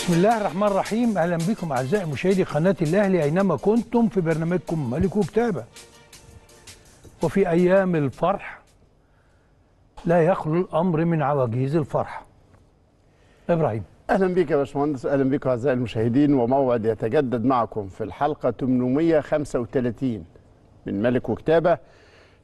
بسم الله الرحمن الرحيم اهلا بكم اعزائي مشاهدي قناه الاهلي اينما كنتم في برنامجكم ملك وكتابه وفي ايام الفرح لا يخلو الامر من عواجيز الفرح ابراهيم اهلا بك يا باشمهندس اهلا بك اعزائي المشاهدين وموعد يتجدد معكم في الحلقه 835 من ملك وكتابه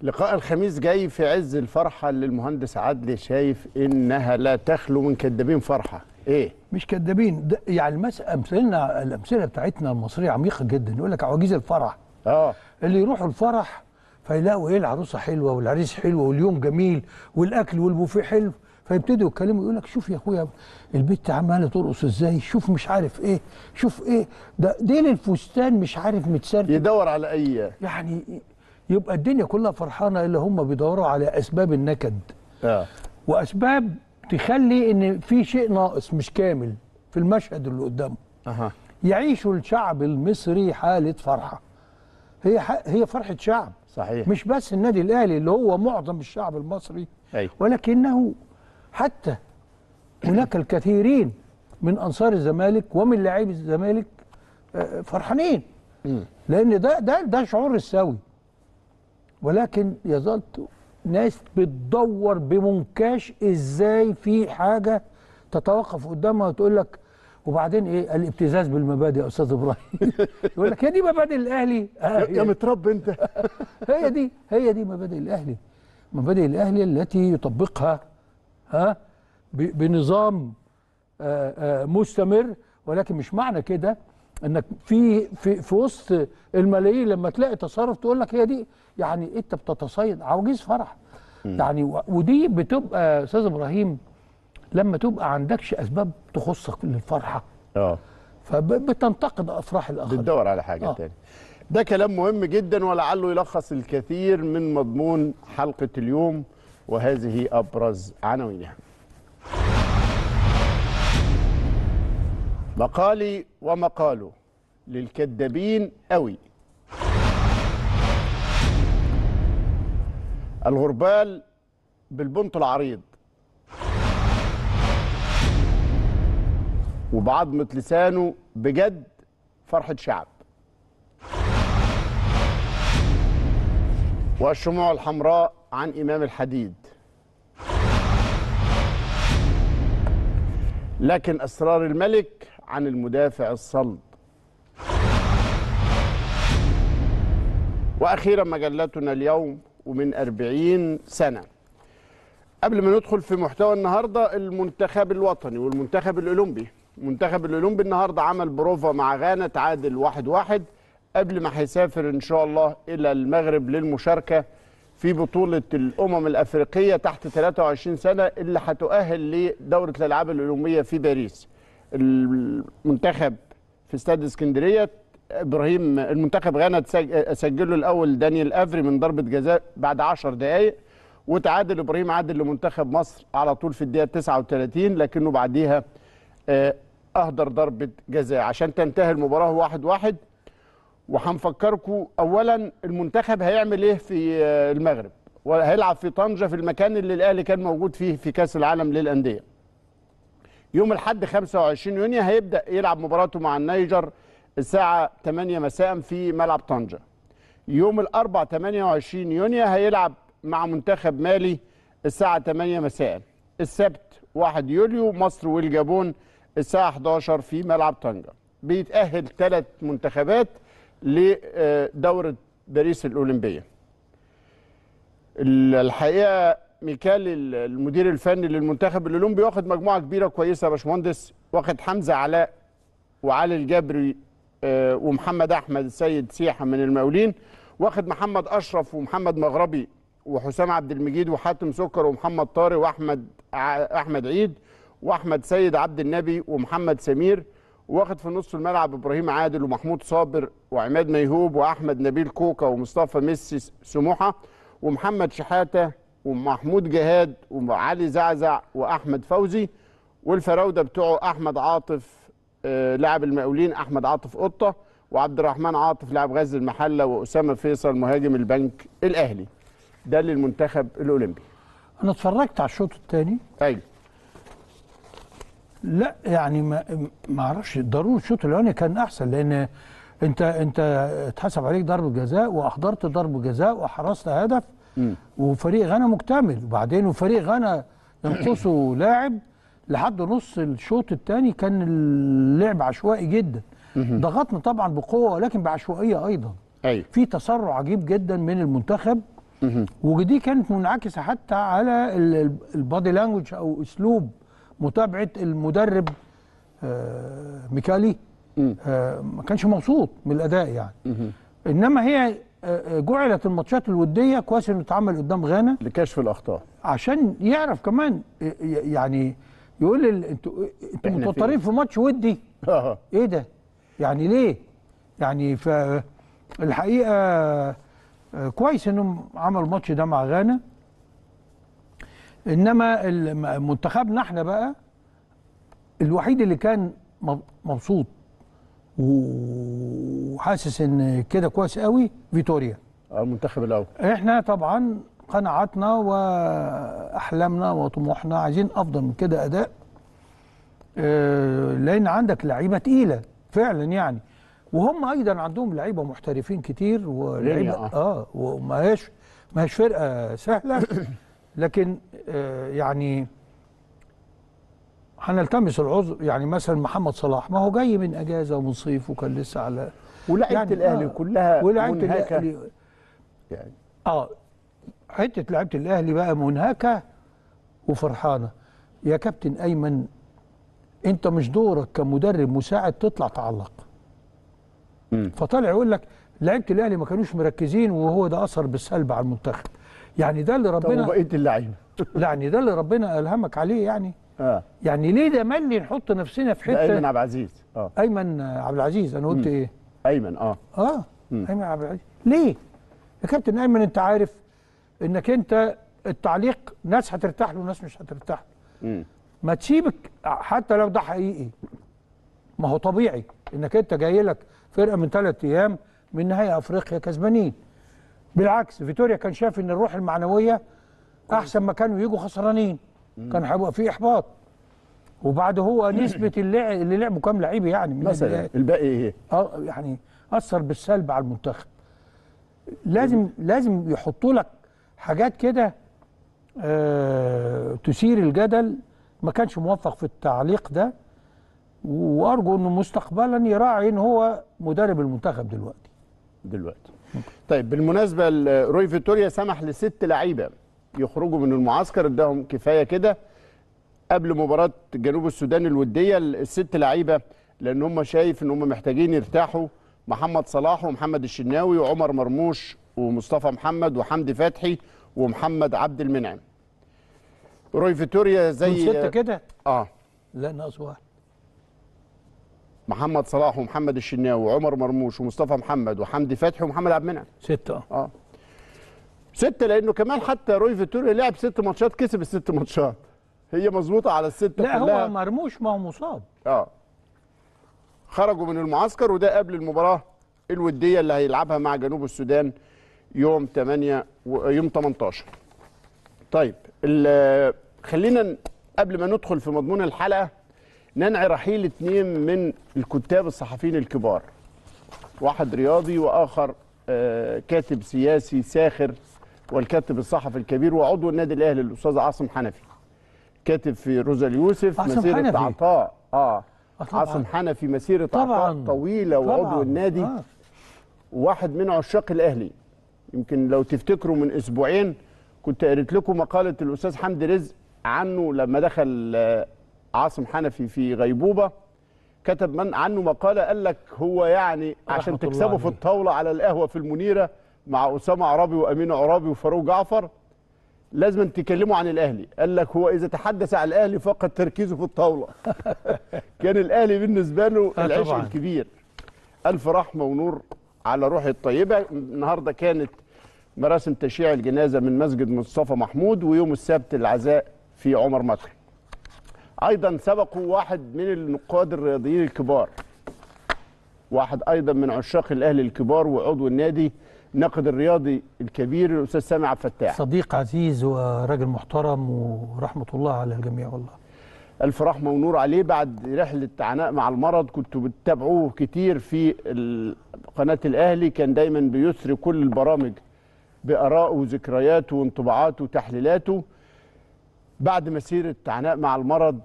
لقاء الخميس جاي في عز الفرحه اللي المهندس عدلي شايف انها لا تخلو من كدابين فرحه ايه مش كدابين يعني مثلا امثلنا الامثله بتاعتنا المصريه عميقه جدا يقول لك عواجيز الفرح اه اللي يروحوا الفرح فيلاقوا ايه العروسه حلوه والعريس حلوه واليوم جميل والاكل والبوفيه حلو فيبتدوا يتكلموا يقول لك شوف يا اخويا البت عماله ترقص ازاي شوف مش عارف ايه شوف ايه ده ديل الفستان مش عارف متسرب يدور على اي يعني يبقى الدنيا كلها فرحانه الا هم بيدوروا على اسباب النكد اه واسباب تخلي ان في شيء ناقص مش كامل في المشهد اللي قدامه أه. يعيش الشعب المصري حاله فرحه هي هي فرحه شعب صحيح مش بس النادي الاهلي اللي هو معظم الشعب المصري أي. ولكنه حتى هناك الكثيرين من انصار الزمالك ومن لاعبي الزمالك آه، فرحانين لان ده ده ده شعور السوي ولكن يظل ناس بتدور بمنكاش ازاي في حاجه تتوقف قدامها وتقول لك وبعدين ايه الابتزاز بالمبادئ يا استاذ ابراهيم يقول لك هي دي مبادئ الاهلي آه، يا يعني. مترب انت هي دي هي دي مبادئ الاهلي مبادئ الاهلي التي يطبقها ها بنظام آه، آه، مستمر ولكن مش معنى كده انك في في في وسط الملايين لما تلاقي تصرف تقول لك هي دي يعني انت بتتصيد عواجيز فرح م. يعني ودي بتبقى استاذ ابراهيم لما تبقى عندكش اسباب تخصك للفرحه اه فبتنتقد افراح الاخرين بتدور على حاجه آه. تاني ده كلام مهم جدا ولعله يلخص الكثير من مضمون حلقه اليوم وهذه ابرز عناوينها مقالي ومقاله للكذابين قوي الغربال بالبنط العريض وبعضمة لسانه بجد فرحة شعب والشموع الحمراء عن إمام الحديد لكن أسرار الملك عن المدافع الصلب وأخيرا مجلتنا اليوم ومن أربعين سنة قبل ما ندخل في محتوى النهاردة المنتخب الوطني والمنتخب الأولمبي المنتخب الأولمبي النهاردة عمل بروفا مع غانا تعادل واحد واحد قبل ما هيسافر إن شاء الله إلى المغرب للمشاركة في بطولة الأمم الأفريقية تحت 23 سنة اللي هتؤهل لدورة الألعاب الأولمبية في باريس المنتخب في استاد اسكندريه ابراهيم المنتخب غانا سجله الاول دانيال افري من ضربه جزاء بعد 10 دقائق وتعادل ابراهيم عادل لمنتخب مصر على طول في الدقيقه 39 لكنه بعديها آه، اهدر ضربه جزاء عشان تنتهي المباراه 1-1 واحد واحد وهنفكركم اولا المنتخب هيعمل ايه في آه، المغرب وهيلعب في طنجه في المكان اللي الاهلي كان موجود فيه في كاس العالم للانديه يوم الاحد 25 يونيو هيبدا يلعب مباراته مع النيجر الساعه 8 مساء في ملعب طنجه يوم الاربع 28 يونيو هيلعب مع منتخب مالي الساعه 8 مساء السبت 1 يوليو مصر والجابون الساعه 11 في ملعب طنجه بيتاهل ثلاث منتخبات لدوره باريس الاولمبيه الحقيقه ميكال المدير الفني للمنتخب الاولمبي واخد مجموعه كبيره كويسه يا باشمهندس واخد حمزه علاء وعلي الجبري آه، ومحمد احمد السيد سيحه من المقاولين واخد محمد اشرف ومحمد مغربي وحسام عبد المجيد وحاتم سكر ومحمد طارق واحمد احمد عيد واحمد سيد عبد النبي ومحمد سمير واخد في نص الملعب ابراهيم عادل ومحمود صابر وعماد ميهوب واحمد نبيل كوكا ومصطفى ميسي سموحه ومحمد شحاته ومحمود جهاد وعلي زعزع واحمد فوزي والفراوده بتوعه احمد عاطف آه، لاعب المقاولين احمد عاطف قطه وعبد الرحمن عاطف لاعب غزل المحله واسامه فيصل مهاجم البنك الاهلي ده للمنتخب الاولمبي انا اتفرجت على الشوط الثاني ايوه لا يعني ما ما اعرفش ضروري الشوط الاولاني كان احسن لان انت انت اتحسب عليك ضربه جزاء واحضرت ضربه جزاء وحرصت هدف وفريق غانا مكتمل وبعدين وفريق غانا ينقصه لاعب لحد نص الشوط الثاني كان اللعب عشوائي جدا ضغطنا طبعا بقوه ولكن بعشوائيه ايضا أي. أيوة. في تسرع عجيب جدا من المنتخب ودي كانت منعكسه حتى على البادي لانجوج او اسلوب متابعه المدرب آه، ميكالي آه، ما كانش مبسوط من الاداء يعني انما هي جعلت الماتشات الوديه كويس انه اتعمل قدام غانا لكشف الاخطاء عشان يعرف كمان يعني يقول انتوا انتوا متوترين في ماتش ودي آه. ايه ده يعني ليه يعني فالحقيقه آه، كويس انهم عملوا الماتش ده مع غانا انما منتخبنا احنا بقى الوحيد اللي كان مبسوط وحاسس ان كده كويس قوي فيتوريا آه، المنتخب الاول احنا طبعا قناعاتنا واحلامنا وطموحنا عايزين افضل من كده اداء آه، لان عندك لعيبه تقيله فعلا يعني وهم ايضا عندهم لعيبه محترفين كتير ولعيبه آه. اه وما هيش ما هيش فرقه سهله لكن آه يعني هنلتمس العذر يعني مثلا محمد صلاح ما هو جاي من اجازه ومن صيف وكان لسه على ولعبه يعني الاهلي آه، كلها ولعبه الاهلي يعني اه حته لعيبه الاهلي بقى منهكه وفرحانه يا كابتن ايمن انت مش دورك كمدرب مساعد تطلع تعلق م. فطلع يقول لك لعيبه الاهلي ما كانوش مركزين وهو ده اثر بالسلب على المنتخب يعني ده اللي ربنا طب وبقيه اللعيبه يعني ده اللي ربنا الهمك عليه يعني اه يعني ليه ده ملي نحط نفسنا في حته ايمن عبد العزيز اه ايمن عبد العزيز انا قلت ايه ايمن اه اه مم. ايمن عبد العزيز ليه يا كابتن ايمن انت عارف انك انت التعليق ناس هترتاح له وناس مش هترتاح له ما تسيبك حتى لو ده حقيقي ما هو طبيعي انك انت جاي لك فرقه من ثلاث ايام من نهائي افريقيا كسبانين بالعكس فيتوريا كان شايف ان الروح المعنويه احسن ما كانوا يجوا خسرانين كان هيبقى في احباط وبعد هو نسبه اللعب اللي لعبه كام لعيب يعني مثلا الباقي ايه؟ اه يعني اثر بالسلب على المنتخب لازم لازم يحطوا لك حاجات كده آه تثير الجدل ما كانش موفق في التعليق ده وارجو انه مستقبلا يراعي ان هو مدرب المنتخب دلوقتي دلوقتي طيب بالمناسبه روي فيتوريا سمح لست لعيبه يخرجوا من المعسكر اداهم كفايه كده قبل مباراه جنوب السودان الوديه الست لعيبه لان هم شايف ان هم محتاجين يرتاحوا محمد صلاح ومحمد الشناوي وعمر مرموش ومصطفى محمد وحمدي فتحي ومحمد عبد المنعم روي فيتوريا زي ست كده اه لا ناقص واحد محمد صلاح ومحمد الشناوي وعمر مرموش ومصطفى محمد وحمدي فتحي ومحمد عبد المنعم ستة اه ستة لأنه كمان حتى روي فيتوريا لعب ست ماتشات كسب الست ماتشات هي مظبوطة على الستة لا كلها. هو مرموش ما هو مصاب اه خرجوا من المعسكر وده قبل المباراة الودية اللي هيلعبها مع جنوب السودان يوم 8 و... يوم 18 طيب خلينا قبل ما ندخل في مضمون الحلقة ننعي رحيل اتنين من الكتاب الصحفيين الكبار واحد رياضي واخر آه، كاتب سياسي ساخر والكاتب الصحفي الكبير وعضو النادي الاهلي الاستاذ عاصم حنفي كاتب في روزا اليوسف مسيره حنفي. عطاء اه, آه، عاصم حنفي مسيره طبعا. عطاء طويله طبعا. وعضو النادي آه. واحد من عشاق الاهلي يمكن لو تفتكروا من اسبوعين كنت قريت لكم مقاله الاستاذ حمدي رزق عنه لما دخل آه، عاصم حنفي في غيبوبه كتب من عنه مقاله قال لك هو يعني عشان تكسبه في الطاوله على القهوه في المنيره مع اسامه عرابي وامين عرابي وفاروق جعفر لازم تكلموا عن الاهلي قال لك هو اذا تحدث عن الاهلي فقد تركيزه في الطاوله كان الاهلي بالنسبه له آه، العشق الكبير الف رحمه ونور على روحه الطيبه النهارده كانت مراسم تشييع الجنازه من مسجد مصطفى محمود ويوم السبت العزاء في عمر مطر ايضا سبقوا واحد من النقاد الرياضيين الكبار واحد ايضا من عشاق الاهلي الكبار وعضو النادي الناقد الرياضي الكبير الاستاذ سامي عبد الفتاح صديق عزيز وراجل محترم ورحمه الله على الجميع والله الف رحمه ونور عليه بعد رحله عناء مع المرض كنتوا بتتابعوه كتير في قناه الاهلي كان دايما بيسري كل البرامج بارائه وذكرياته وانطباعاته وتحليلاته بعد مسيره عناء مع المرض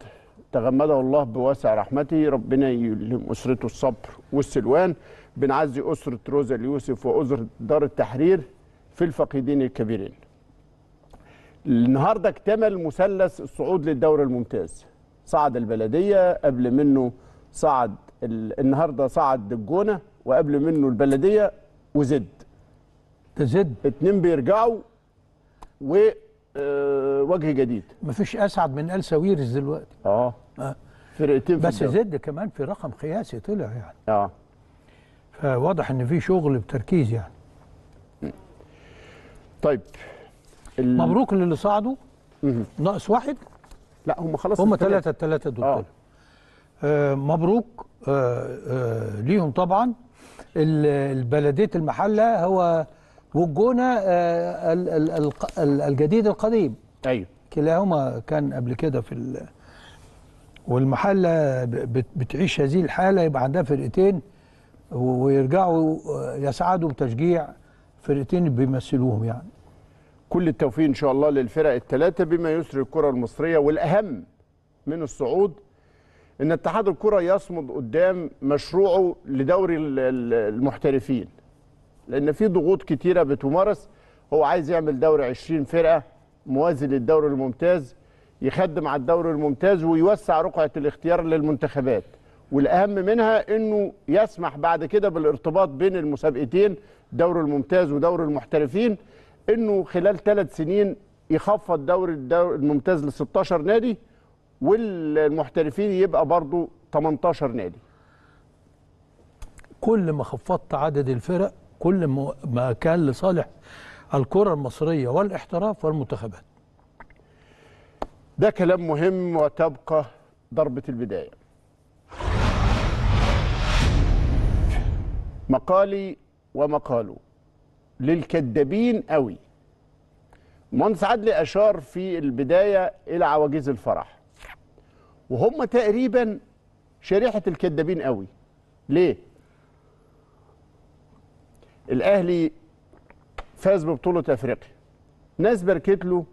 تغمده الله بواسع رحمته ربنا يلهم اسرته الصبر والسلوان بنعزي أسرة روزا اليوسف وأسرة دار التحرير في الفقيدين الكبيرين النهاردة اكتمل مثلث الصعود للدوري الممتاز صعد البلدية قبل منه صعد ال... النهاردة صعد الجونة وقبل منه البلدية وزد تزد اتنين بيرجعوا ووجه آه، جديد مفيش أسعد من آل ساويرس دلوقتي اه, آه. فرقتين بس زد كمان في رقم قياسي طلع يعني اه فواضح ان في شغل بتركيز يعني طيب مبروك للي صعدوا ناقص واحد لا هم خلاص هم ثلاثة الثلاثة دول آه. آه مبروك آه آه ليهم طبعا البلدية المحلة هو والجونة آه الجديد القديم أيوه كلاهما كان قبل كده في والمحلة بتعيش هذه الحالة يبقى عندها فرقتين ويرجعوا آه، يسعدوا بتشجيع فرقتين بيمثلوهم يعني كل التوفيق ان شاء الله للفرق الثلاثه بما يسر الكره المصريه والاهم من الصعود ان اتحاد الكره يصمد قدام مشروعه لدوري المحترفين لان في ضغوط كتيره بتمارس هو عايز يعمل دوري 20 فرقه موازي للدوري الممتاز يخدم على الدوري الممتاز ويوسع رقعه الاختيار للمنتخبات والاهم منها انه يسمح بعد كده بالارتباط بين المسابقتين دور الممتاز ودور المحترفين انه خلال ثلاث سنين يخفض دوري الدور الممتاز ل 16 نادي والمحترفين يبقى برضه 18 نادي كل ما خفضت عدد الفرق كل ما كان لصالح الكرة المصرية والاحتراف والمنتخبات ده كلام مهم وتبقى ضربة البداية مقالي ومقاله للكدابين قوي مهندس عدلي أشار في البداية إلى عواجيز الفرح وهم تقريبا شريحة الكدابين قوي ليه؟ الأهلي فاز ببطولة أفريقيا ناس باركت له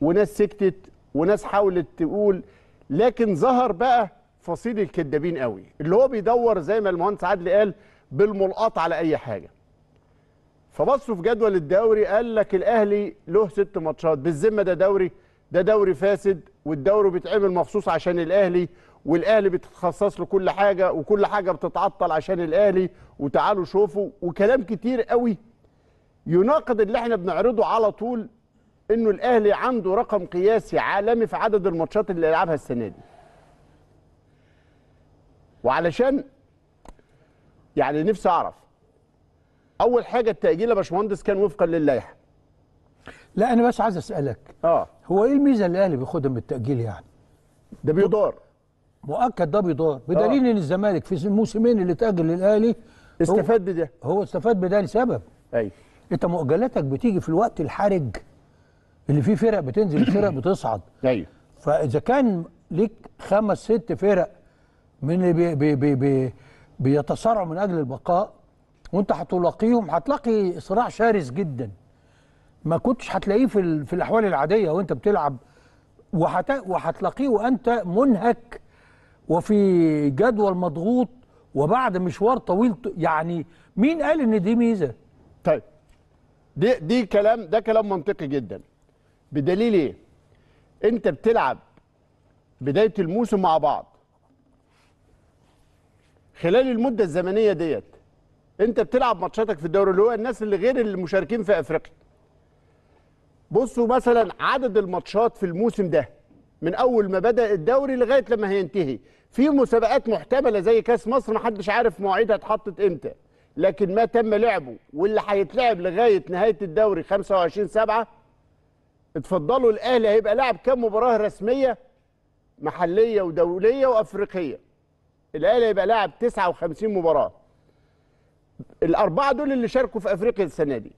وناس سكتت وناس حاولت تقول لكن ظهر بقى فصيل الكدابين قوي اللي هو بيدور زي ما المهندس عدلي قال بالملقط على اي حاجه فبصوا في جدول الدوري قال لك الاهلي له ست ماتشات بالذمه ده دوري ده دوري فاسد والدوري بيتعمل مخصوص عشان الاهلي والاهلي بتتخصص له كل حاجه وكل حاجه بتتعطل عشان الاهلي وتعالوا شوفوا وكلام كتير قوي يناقض اللي احنا بنعرضه على طول انه الاهلي عنده رقم قياسي عالمي في عدد الماتشات اللي يلعبها السنه دي وعلشان يعني نفسي اعرف اول حاجه التاجيل يا باشمهندس كان وفقا للائحه لا انا بس عايز اسالك اه هو ايه الميزه اللي الاهلي بياخدها من التاجيل يعني ده بيدار مؤكد ده بيدار آه. بدليل ان الزمالك في الموسمين اللي تاجل للاهلي استفاد بده هو استفاد بده لسبب ايوه انت مؤجلاتك بتيجي في الوقت الحرج اللي فيه فرق بتنزل فرق بتصعد ايوه فاذا كان ليك خمس ست فرق من اللي بي بي بي بي بيتصارعوا من اجل البقاء وانت هتلاقيهم هتلاقي صراع شرس جدا ما كنتش هتلاقيه في, في الاحوال العاديه وانت بتلعب وهتلاقيه وانت منهك وفي جدول مضغوط وبعد مشوار طويل يعني مين قال ان دي ميزه؟ طيب دي دي كلام ده كلام منطقي جدا بدليل ايه؟ انت بتلعب بدايه الموسم مع بعض خلال المده الزمنيه ديت انت بتلعب ماتشاتك في الدوري اللي هو الناس اللي غير المشاركين في افريقيا بصوا مثلا عدد الماتشات في الموسم ده من اول ما بدا الدوري لغايه لما هينتهي في مسابقات محتمله زي كاس مصر محدش عارف مواعيدها اتحطت امتى لكن ما تم لعبه واللي هيتلعب لغايه نهايه الدوري 25 7 اتفضلوا الاهلي هيبقى لاعب كام مباراه رسميه محليه ودوليه وافريقيه الاهلي هيبقى لاعب 59 مباراه الاربعه دول اللي شاركوا في افريقيا السنه دي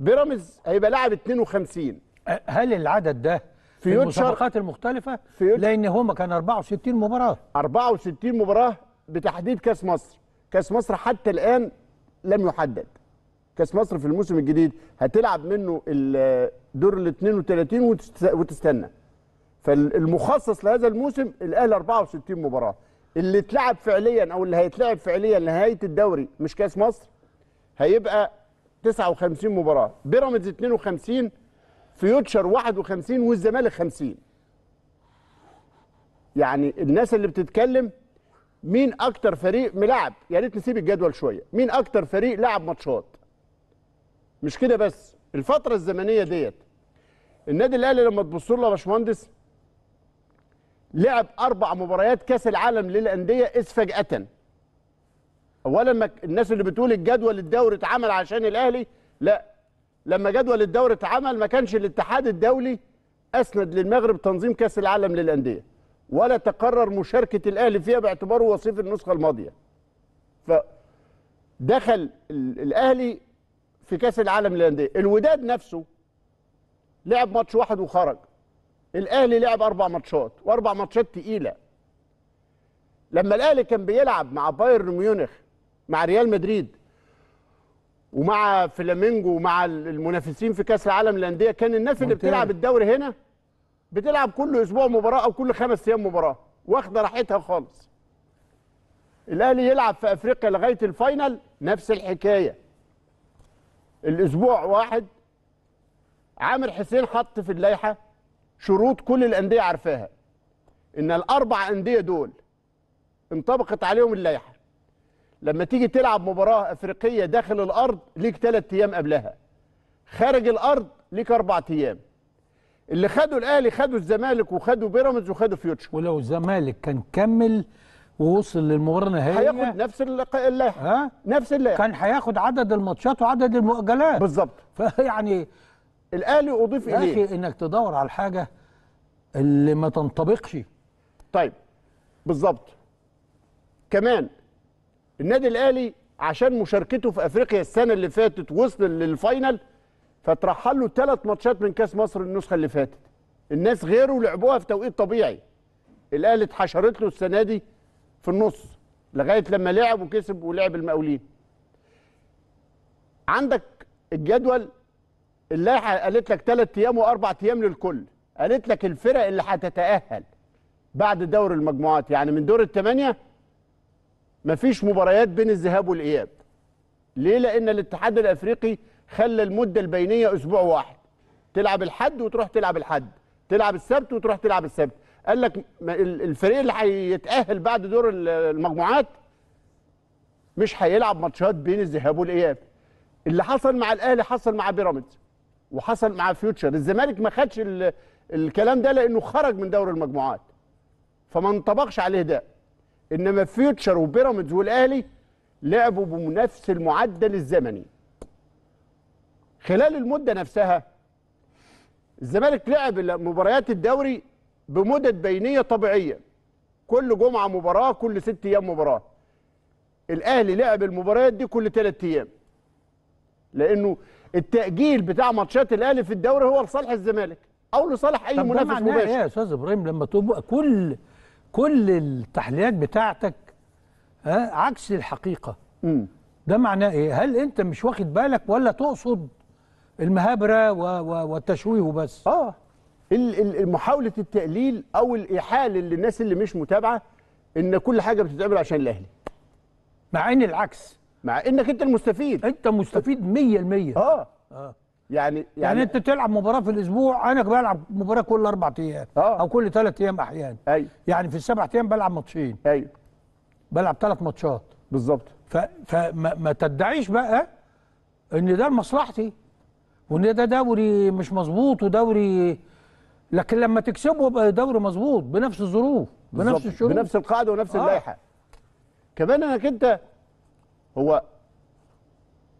بيراميدز هيبقى لاعب 52 هل العدد ده في المسابقات المختلفه في لان هما كان 64 مباراه 64 مباراه بتحديد كاس مصر كاس مصر حتى الان لم يحدد كاس مصر في الموسم الجديد هتلعب منه الدور ال 32 وتستنى فالمخصص لهذا الموسم الاهلي 64 مباراه اللي اتلعب فعليا او اللي هيتلعب فعليا نهايه الدوري مش كاس مصر هيبقى 59 مباراه بيراميدز 52 فيوتشر 51 والزمالك 50 يعني الناس اللي بتتكلم مين اكتر فريق ملعب يا ريت نسيب الجدول شويه مين اكتر فريق لعب ماتشات مش كده بس الفتره الزمنيه ديت النادي الاهلي لما تبص له يا باشمهندس لعب اربع مباريات كاس العالم للانديه اذ فجاه اولا ما الناس اللي بتقول الجدول الدوري اتعمل عشان الاهلي لا لما جدول الدوري اتعمل ما كانش الاتحاد الدولي اسند للمغرب تنظيم كاس العالم للانديه ولا تقرر مشاركه الاهلي فيها باعتباره وصيف النسخه الماضيه فدخل الاهلي في كاس العالم للانديه الوداد نفسه لعب ماتش واحد وخرج الاهلي لعب اربع ماتشات واربع ماتشات تقيله لما الاهلي كان بيلعب مع بايرن ميونخ مع ريال مدريد ومع فلامينجو ومع المنافسين في كاس العالم للانديه كان الناس اللي بتلعب الدوري هنا بتلعب كل اسبوع مباراه او كل خمس ايام مباراه واخده راحتها خالص الاهلي يلعب في افريقيا لغايه الفاينل نفس الحكايه الاسبوع واحد عامر حسين حط في اللائحه شروط كل الانديه عارفاها ان الاربع انديه دول انطبقت عليهم اللائحه لما تيجي تلعب مباراه افريقيه داخل الارض ليك ثلاث ايام قبلها خارج الارض ليك اربع ايام اللي خدوا الاهلي خدوا الزمالك وخدوا بيراميدز وخدوا فيوتشر ولو الزمالك كان كمل ووصل للمباراه النهائيه هياخد نفس اللائحه ها نفس اللائحه كان هياخد عدد الماتشات وعدد المؤجلات بالظبط فيعني الاهلي اضيف اليه يا اخي انك تدور على الحاجه اللي ما تنطبقش طيب بالظبط كمان النادي الاهلي عشان مشاركته في افريقيا السنه اللي فاتت وصل للفاينل فترحل له ثلاث ماتشات من كاس مصر النسخه اللي فاتت الناس غيره لعبوها في توقيت طبيعي الاهلي اتحشرت له السنه دي في النص لغايه لما لعب وكسب ولعب المقاولين عندك الجدول اللائحه قالت لك ثلاث ايام واربع ايام للكل قالت لك الفرق اللي هتتاهل بعد دور المجموعات يعني من دور الثمانيه مفيش مباريات بين الذهاب والاياب ليه لان الاتحاد الافريقي خلى المده البينيه اسبوع واحد تلعب الحد وتروح تلعب الحد تلعب السبت وتروح تلعب السبت قال لك الفريق اللي هيتاهل بعد دور المجموعات مش هيلعب ماتشات بين الذهاب والاياب اللي حصل مع الاهلي حصل مع بيراميدز وحصل مع فيوتشر الزمالك ما خدش الكلام ده لانه خرج من دوري المجموعات فما انطبقش عليه ده انما فيوتشر وبيراميدز والاهلي لعبوا بنفس المعدل الزمني خلال المده نفسها الزمالك لعب مباريات الدوري بمدد بينيه طبيعيه كل جمعه مباراه كل ست ايام مباراه الاهلي لعب المباريات دي كل ثلاث ايام لانه التاجيل بتاع ماتشات الاهلي في الدوري هو لصالح الزمالك او لصالح اي منافس مباشر إيه يا استاذ ابراهيم لما تبقى كل كل التحليلات بتاعتك ها عكس الحقيقه م. ده معناه ايه هل انت مش واخد بالك ولا تقصد المهابره والتشويه وبس اه محاوله التقليل او الاحاله للناس اللي مش متابعه ان كل حاجه بتتعمل عشان الاهلي مع ان العكس مع انك انت المستفيد انت مستفيد 100% اه اه يعني يعني, يعني انت تلعب مباراه في الاسبوع انا بلعب مباراه كل اربع ايام آه. او كل ثلاث ايام احيانا ايوه يعني في السبع ايام بلعب ماتشين ايوه بلعب ثلاث ماتشات بالظبط ف... فما ما تدعيش بقى ان ده لمصلحتي وان ده دوري مش مظبوط ودوري لكن لما تكسبه يبقى دوري مظبوط بنفس الظروف بنفس الشروط بنفس القاعده ونفس آه. اللائحه كمان انك انت هو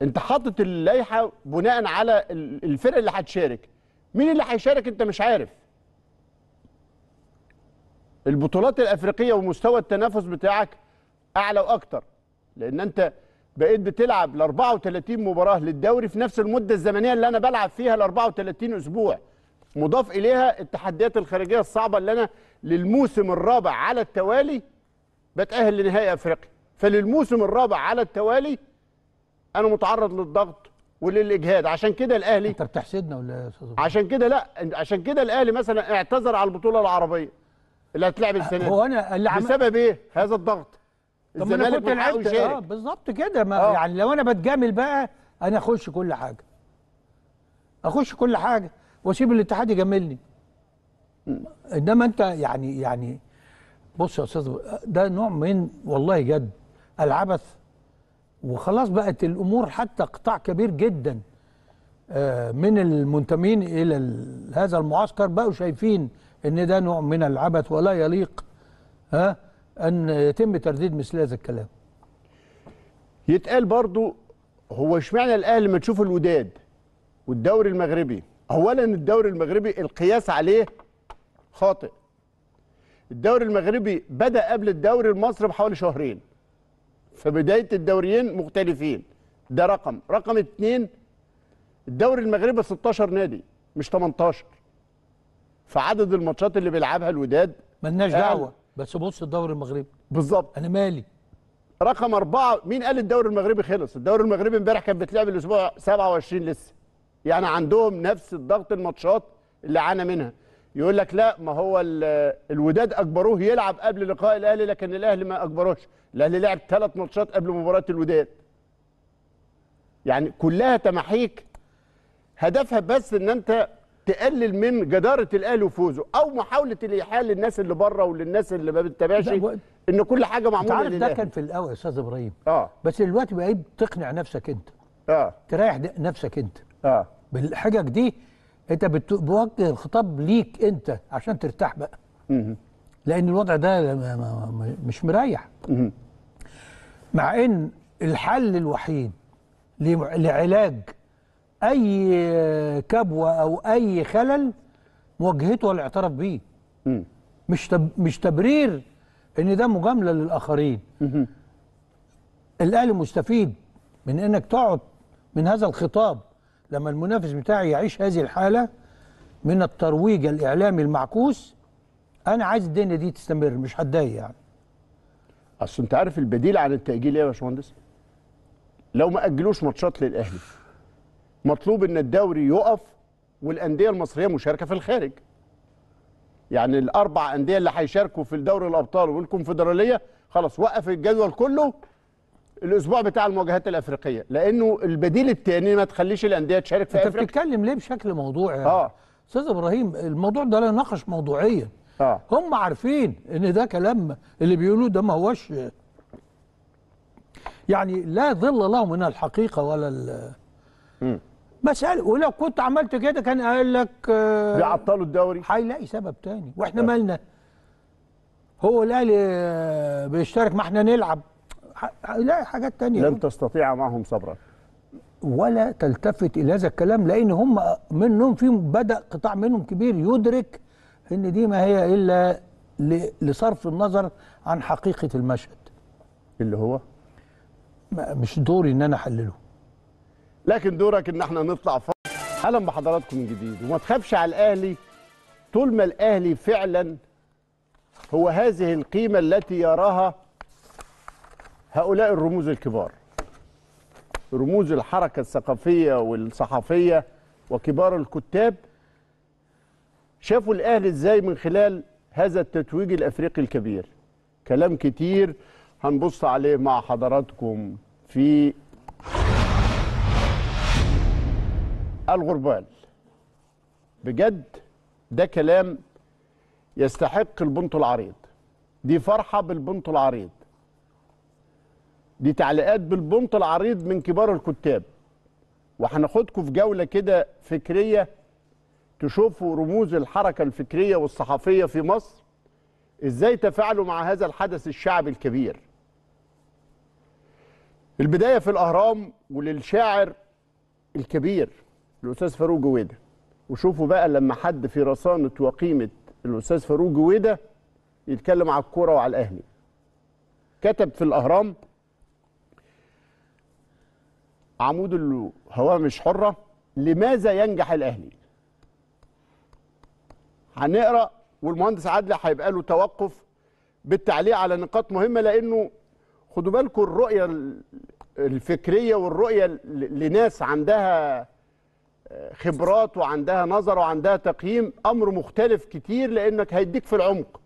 انت حاطط اللائحه بناء على الفرق اللي هتشارك مين اللي هيشارك انت مش عارف البطولات الافريقيه ومستوى التنافس بتاعك اعلى واكتر لان انت بقيت بتلعب ل 34 مباراه للدوري في نفس المده الزمنيه اللي انا بلعب فيها ل 34 اسبوع مضاف اليها التحديات الخارجيه الصعبه اللي انا للموسم الرابع على التوالي بتاهل لنهائي افريقيا فللموسم الرابع على التوالي انا متعرض للضغط وللاجهاد عشان كده الاهلي انت بتحسدنا ولا إيه يا استاذ عشان كده لا عشان كده الاهلي مثلا اعتذر على البطوله العربيه اللي هتلعب أه، السنه دي هو انا اللي عم... بسبب ايه هذا الضغط طب انا كنت لعبت اه بالظبط كده ما أوه. يعني لو انا بتجامل بقى انا اخش كل حاجه اخش كل حاجه واسيب الاتحاد يجاملني انما انت يعني يعني بص يا استاذ ده نوع من والله جد العبث وخلاص بقت الامور حتى قطاع كبير جدا آه، من المنتمين الى هذا المعسكر بقوا شايفين ان ده نوع من العبث ولا يليق ها ان يتم ترديد مثل هذا الكلام يتقال برضو هو اشمعنى الاهلي لما تشوف الوداد والدوري المغربي اولا الدوري المغربي القياس عليه خاطئ الدوري المغربي بدا قبل الدوري المصري بحوالي شهرين فبداية الدوريين مختلفين ده رقم رقم اتنين الدوري المغربي 16 نادي مش 18 فعدد الماتشات اللي بيلعبها الوداد ملناش دعوه بس بص الدوري المغربي بالظبط انا مالي رقم أربعة مين قال الدوري المغربي خلص الدوري المغربي امبارح كان بتلعب الأسبوع 27 لسه يعني عندهم نفس الضغط الماتشات اللي عانى منها يقول لك لا ما هو الوداد أجبروه يلعب قبل لقاء الأهلي لكن الأهلي ما أجبروش الاهلي لعب ثلاث ماتشات قبل مباراه الوداد يعني كلها تماحيك هدفها بس ان انت تقلل من جداره الاهلي وفوزه او محاوله الايحاء للناس اللي بره وللناس اللي ما بتتابعش ان كل حاجه معموله عارف ده كان في الاول يا استاذ ابراهيم اه بس دلوقتي بقيت تقنع نفسك انت اه تريح نفسك انت اه بالحاجه دي انت بتوجه الخطاب ليك انت عشان ترتاح بقى لان الوضع ده مش مريح مع ان الحل الوحيد لعلاج اي كبوه او اي خلل مواجهته والاعتراف بيه مش مش تبرير ان ده مجامله للاخرين الاهلي مستفيد من انك تقعد من هذا الخطاب لما المنافس بتاعي يعيش هذه الحاله من الترويج الاعلامي المعكوس انا عايز الدنيا دي تستمر مش هتضايق يعني اصل انت عارف البديل عن التاجيل ايه يا باشمهندس لو ما اجلوش ماتشات للاهلي مطلوب ان الدوري يقف والانديه المصريه مشاركه في الخارج يعني الاربع انديه اللي هيشاركوا في دوري الابطال والكونفدراليه خلاص وقف الجدول كله الاسبوع بتاع المواجهات الافريقيه لانه البديل الثاني ما تخليش الانديه تشارك في انت افريقيا انت بتتكلم ليه بشكل موضوعي يعني. اه استاذ ابراهيم الموضوع ده لا يناقش موضوعيا آه. هم عارفين ان ده كلام اللي بيقولوه ده ما هوش يعني لا ظل له من الحقيقه ولا ال مسألة ولو كنت عملت كده كان قال لك بيعطلوا آه، الدوري هيلاقي سبب تاني واحنا آه. مالنا هو الاهلي آه، بيشترك ما احنا نلعب هيلاقي حاجات تانية لن تستطيع معهم صبرا ولا تلتفت الى هذا الكلام لان هم منهم فيهم بدا قطاع منهم كبير يدرك ان دي ما هي الا لصرف النظر عن حقيقه المشهد اللي هو مش دوري ان انا احلله لكن دورك ان احنا نطلع فوق اهلا بحضراتكم من جديد وما تخافش على الاهلي طول ما الاهلي فعلا هو هذه القيمه التي يراها هؤلاء الرموز الكبار رموز الحركه الثقافيه والصحفيه وكبار الكتاب شافوا الاهلي ازاي من خلال هذا التتويج الافريقي الكبير كلام كتير هنبص عليه مع حضراتكم في الغربال بجد ده كلام يستحق البنط العريض دي فرحة بالبنط العريض دي تعليقات بالبنط العريض من كبار الكتاب وهناخدكم في جولة كده فكرية تشوفوا رموز الحركة الفكرية والصحفية في مصر ازاي تفاعلوا مع هذا الحدث الشعبي الكبير البداية في الأهرام وللشاعر الكبير الأستاذ فاروق جويدة وشوفوا بقى لما حد في رصانة وقيمة الأستاذ فاروق جويدة يتكلم على الكورة وعلى الأهلي كتب في الأهرام عمود الهوامش حرة لماذا ينجح الأهلي هنقرا والمهندس عادل هيبقى له توقف بالتعليق على نقاط مهمه لانه خدوا بالكم الرؤيه الفكريه والرؤيه لناس عندها آه، خبرات وعندها نظر وعندها تقييم امر مختلف كتير لانك هيديك في العمق.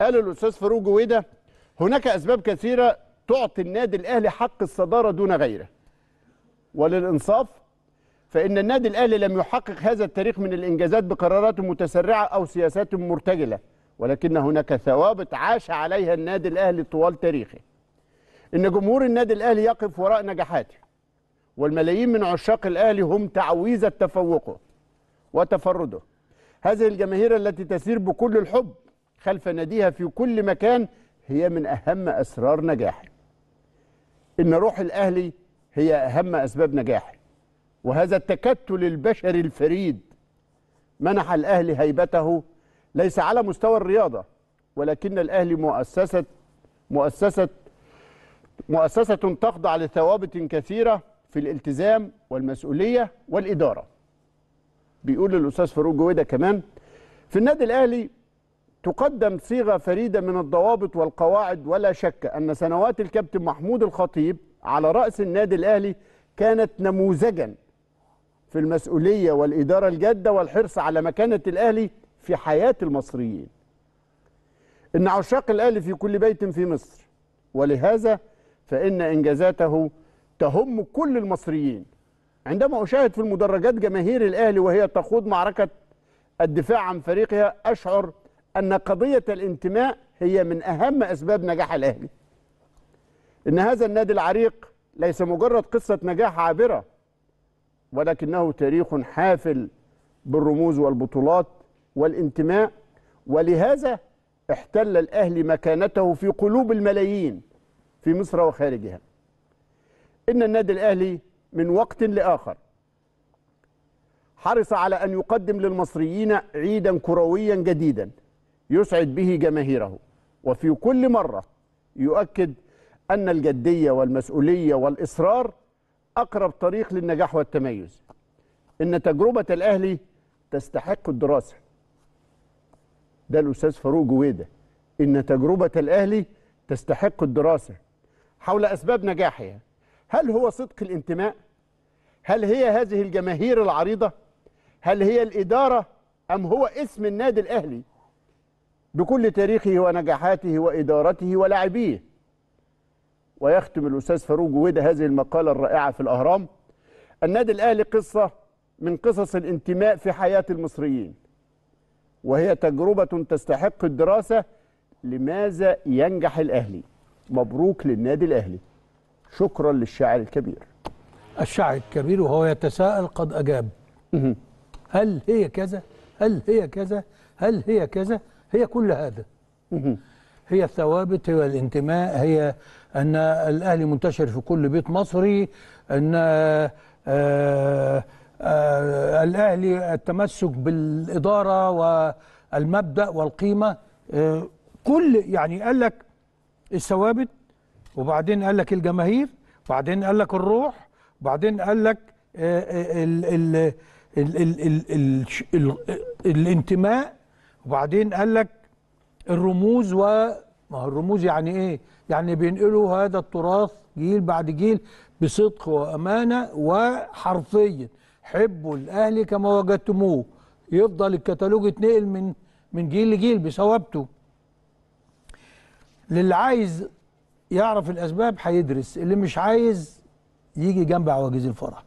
قال الاستاذ فاروق جويده هناك اسباب كثيره تعطي النادي الاهلي حق الصداره دون غيره. وللانصاف فإن النادي الأهلي لم يحقق هذا التاريخ من الإنجازات بقرارات متسرعة أو سياسات مرتجلة ولكن هناك ثوابت عاش عليها النادي الأهلي طوال تاريخه إن جمهور النادي الأهلي يقف وراء نجاحاته والملايين من عشاق الأهلي هم تعويذة تفوقه وتفرده هذه الجماهير التي تسير بكل الحب خلف ناديها في كل مكان هي من أهم أسرار نجاحه إن روح الأهلي هي أهم أسباب نجاحه وهذا التكتل البشري الفريد منح الأهلي هيبته ليس على مستوى الرياضة ولكن الأهلي مؤسسة مؤسسة مؤسسة تخضع لثوابت كثيرة في الالتزام والمسؤولية والإدارة بيقول الأستاذ فاروق جويدة كمان في النادي الأهلي تقدم صيغة فريدة من الضوابط والقواعد ولا شك أن سنوات الكابتن محمود الخطيب على رأس النادي الأهلي كانت نموذجا في المسؤولية والإدارة الجادة والحرص على مكانة الأهلي في حياة المصريين إن عشاق الأهلي في كل بيت في مصر ولهذا فإن إنجازاته تهم كل المصريين عندما أشاهد في المدرجات جماهير الأهلي وهي تخوض معركة الدفاع عن فريقها أشعر أن قضية الانتماء هي من أهم أسباب نجاح الأهلي إن هذا النادي العريق ليس مجرد قصة نجاح عابرة ولكنه تاريخ حافل بالرموز والبطولات والانتماء ولهذا احتل الأهلي مكانته في قلوب الملايين في مصر وخارجها إن النادي الأهلي من وقت لآخر حرص على أن يقدم للمصريين عيدا كرويا جديدا يسعد به جماهيره وفي كل مرة يؤكد أن الجدية والمسؤولية والإصرار أقرب طريق للنجاح والتميز إن تجربة الأهلي تستحق الدراسة ده الأستاذ فاروق جويدة إن تجربة الأهلي تستحق الدراسة حول أسباب نجاحها هل هو صدق الانتماء؟ هل هي هذه الجماهير العريضة؟ هل هي الإدارة؟ أم هو اسم النادي الأهلي بكل تاريخه ونجاحاته وإدارته ولاعبيه؟ ويختم الأستاذ فاروق جويدة هذه المقالة الرائعة في الأهرام النادي الأهلي قصة من قصص الانتماء في حياة المصريين وهي تجربة تستحق الدراسة لماذا ينجح الأهلي مبروك للنادي الأهلي شكرا للشاعر الكبير الشاعر الكبير وهو يتساءل قد أجاب هل هي كذا هل هي كذا هل هي كذا هي كل هذا هي الثوابت هي الانتماء هي ان الاهلي منتشر في كل بيت مصري ان آه، آه، الاهلي التمسك بالاداره والمبدا والقيمه آه، كل يعني قال لك الثوابت وبعدين قال لك الجماهير وبعدين قال لك الروح وبعدين قال لك الانتماء وبعدين قال لك الرموز و ما هو الرموز يعني ايه يعني بينقلوا هذا التراث جيل بعد جيل بصدق وامانه وحرفيا حبوا الاهلي كما وجدتموه يفضل الكتالوج يتنقل من من جيل لجيل بثوابته للي عايز يعرف الاسباب هيدرس اللي مش عايز يجي جنب عواجيز الفرح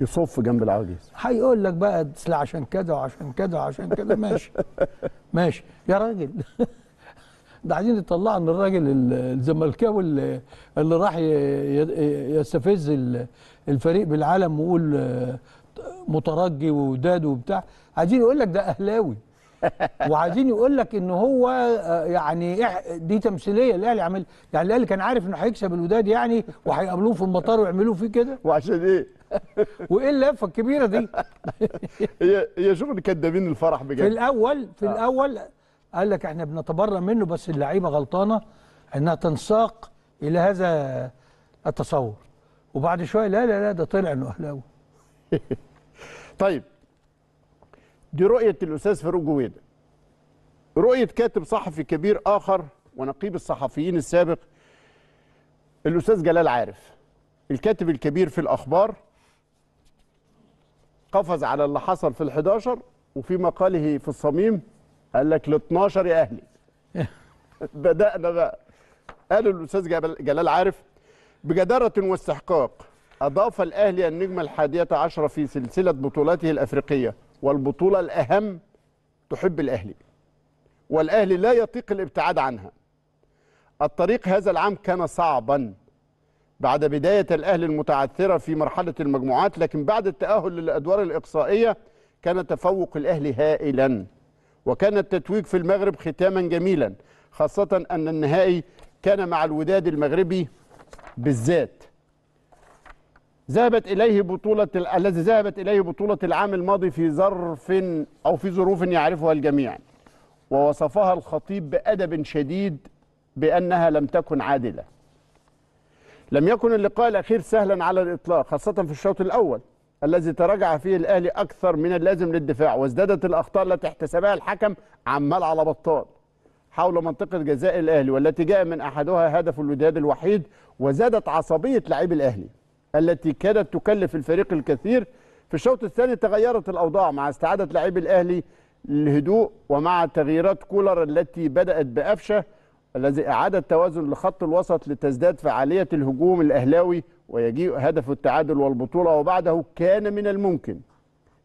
يصف جنب العواجيز هيقول لك بقى اصل عشان كده وعشان كده وعشان كده ماشي ماشي يا راجل ده عايزين يطلعوا ان الراجل الزملكاوي اللي, اللي راح يستفز الفريق بالعلم ويقول آه، مترجي وداد وبتاع عايزين يقول لك ده اهلاوي وعايزين يقول لك ان هو آه، يعني دي تمثيليه الاهلي عمل يعني الاهلي كان عارف انه هيكسب الوداد يعني وهيقابلوه في المطار ويعملوه فيه كده وعشان ايه؟ وايه اللفه الكبيره دي؟ هي هي شغل كدابين الفرح بجد في الاول في آه. الاول قال لك احنا بنتبرى منه بس اللعيبه غلطانه انها تنساق الى هذا التصور وبعد شويه لا لا لا ده طلع انه اهلاوي طيب دي رؤيه الاستاذ فاروق جويده رؤيه كاتب صحفي كبير اخر ونقيب الصحفيين السابق الاستاذ جلال عارف الكاتب الكبير في الاخبار قفز على اللي حصل في ال11 وفي مقاله في الصميم قال لك ال 12 يا اهلي بدانا بقى قال الاستاذ جلال عارف بجداره واستحقاق اضاف الاهلي النجم الحادية عشرة في سلسله بطولاته الافريقيه والبطوله الاهم تحب الاهلي والاهلي لا يطيق الابتعاد عنها الطريق هذا العام كان صعبا بعد بداية الأهلي المتعثرة في مرحلة المجموعات لكن بعد التأهل للأدوار الإقصائية كان تفوق الأهلي هائلا وكان التتويج في المغرب ختاما جميلا خاصة أن النهائي كان مع الوداد المغربي بالذات ذهبت إليه بطولة الذي ذهبت إليه بطولة العام الماضي في ظرف أو في ظروف يعرفها الجميع ووصفها الخطيب بأدب شديد بأنها لم تكن عادلة لم يكن اللقاء الأخير سهلا على الإطلاق خاصة في الشوط الأول الذي تراجع فيه الاهلي اكثر من اللازم للدفاع وازدادت الاخطاء التي احتسبها الحكم عمال على بطال حول منطقه جزاء الاهلي والتي جاء من احدها هدف الوداد الوحيد وزادت عصبيه لعيب الاهلي التي كادت تكلف الفريق الكثير في الشوط الثاني تغيرت الاوضاع مع استعاده لعيب الاهلي للهدوء ومع تغييرات كولر التي بدات بقفشه الذي اعاد التوازن لخط الوسط لتزداد فعاليه الهجوم الاهلاوي ويجيء هدف التعادل والبطولة وبعده كان من الممكن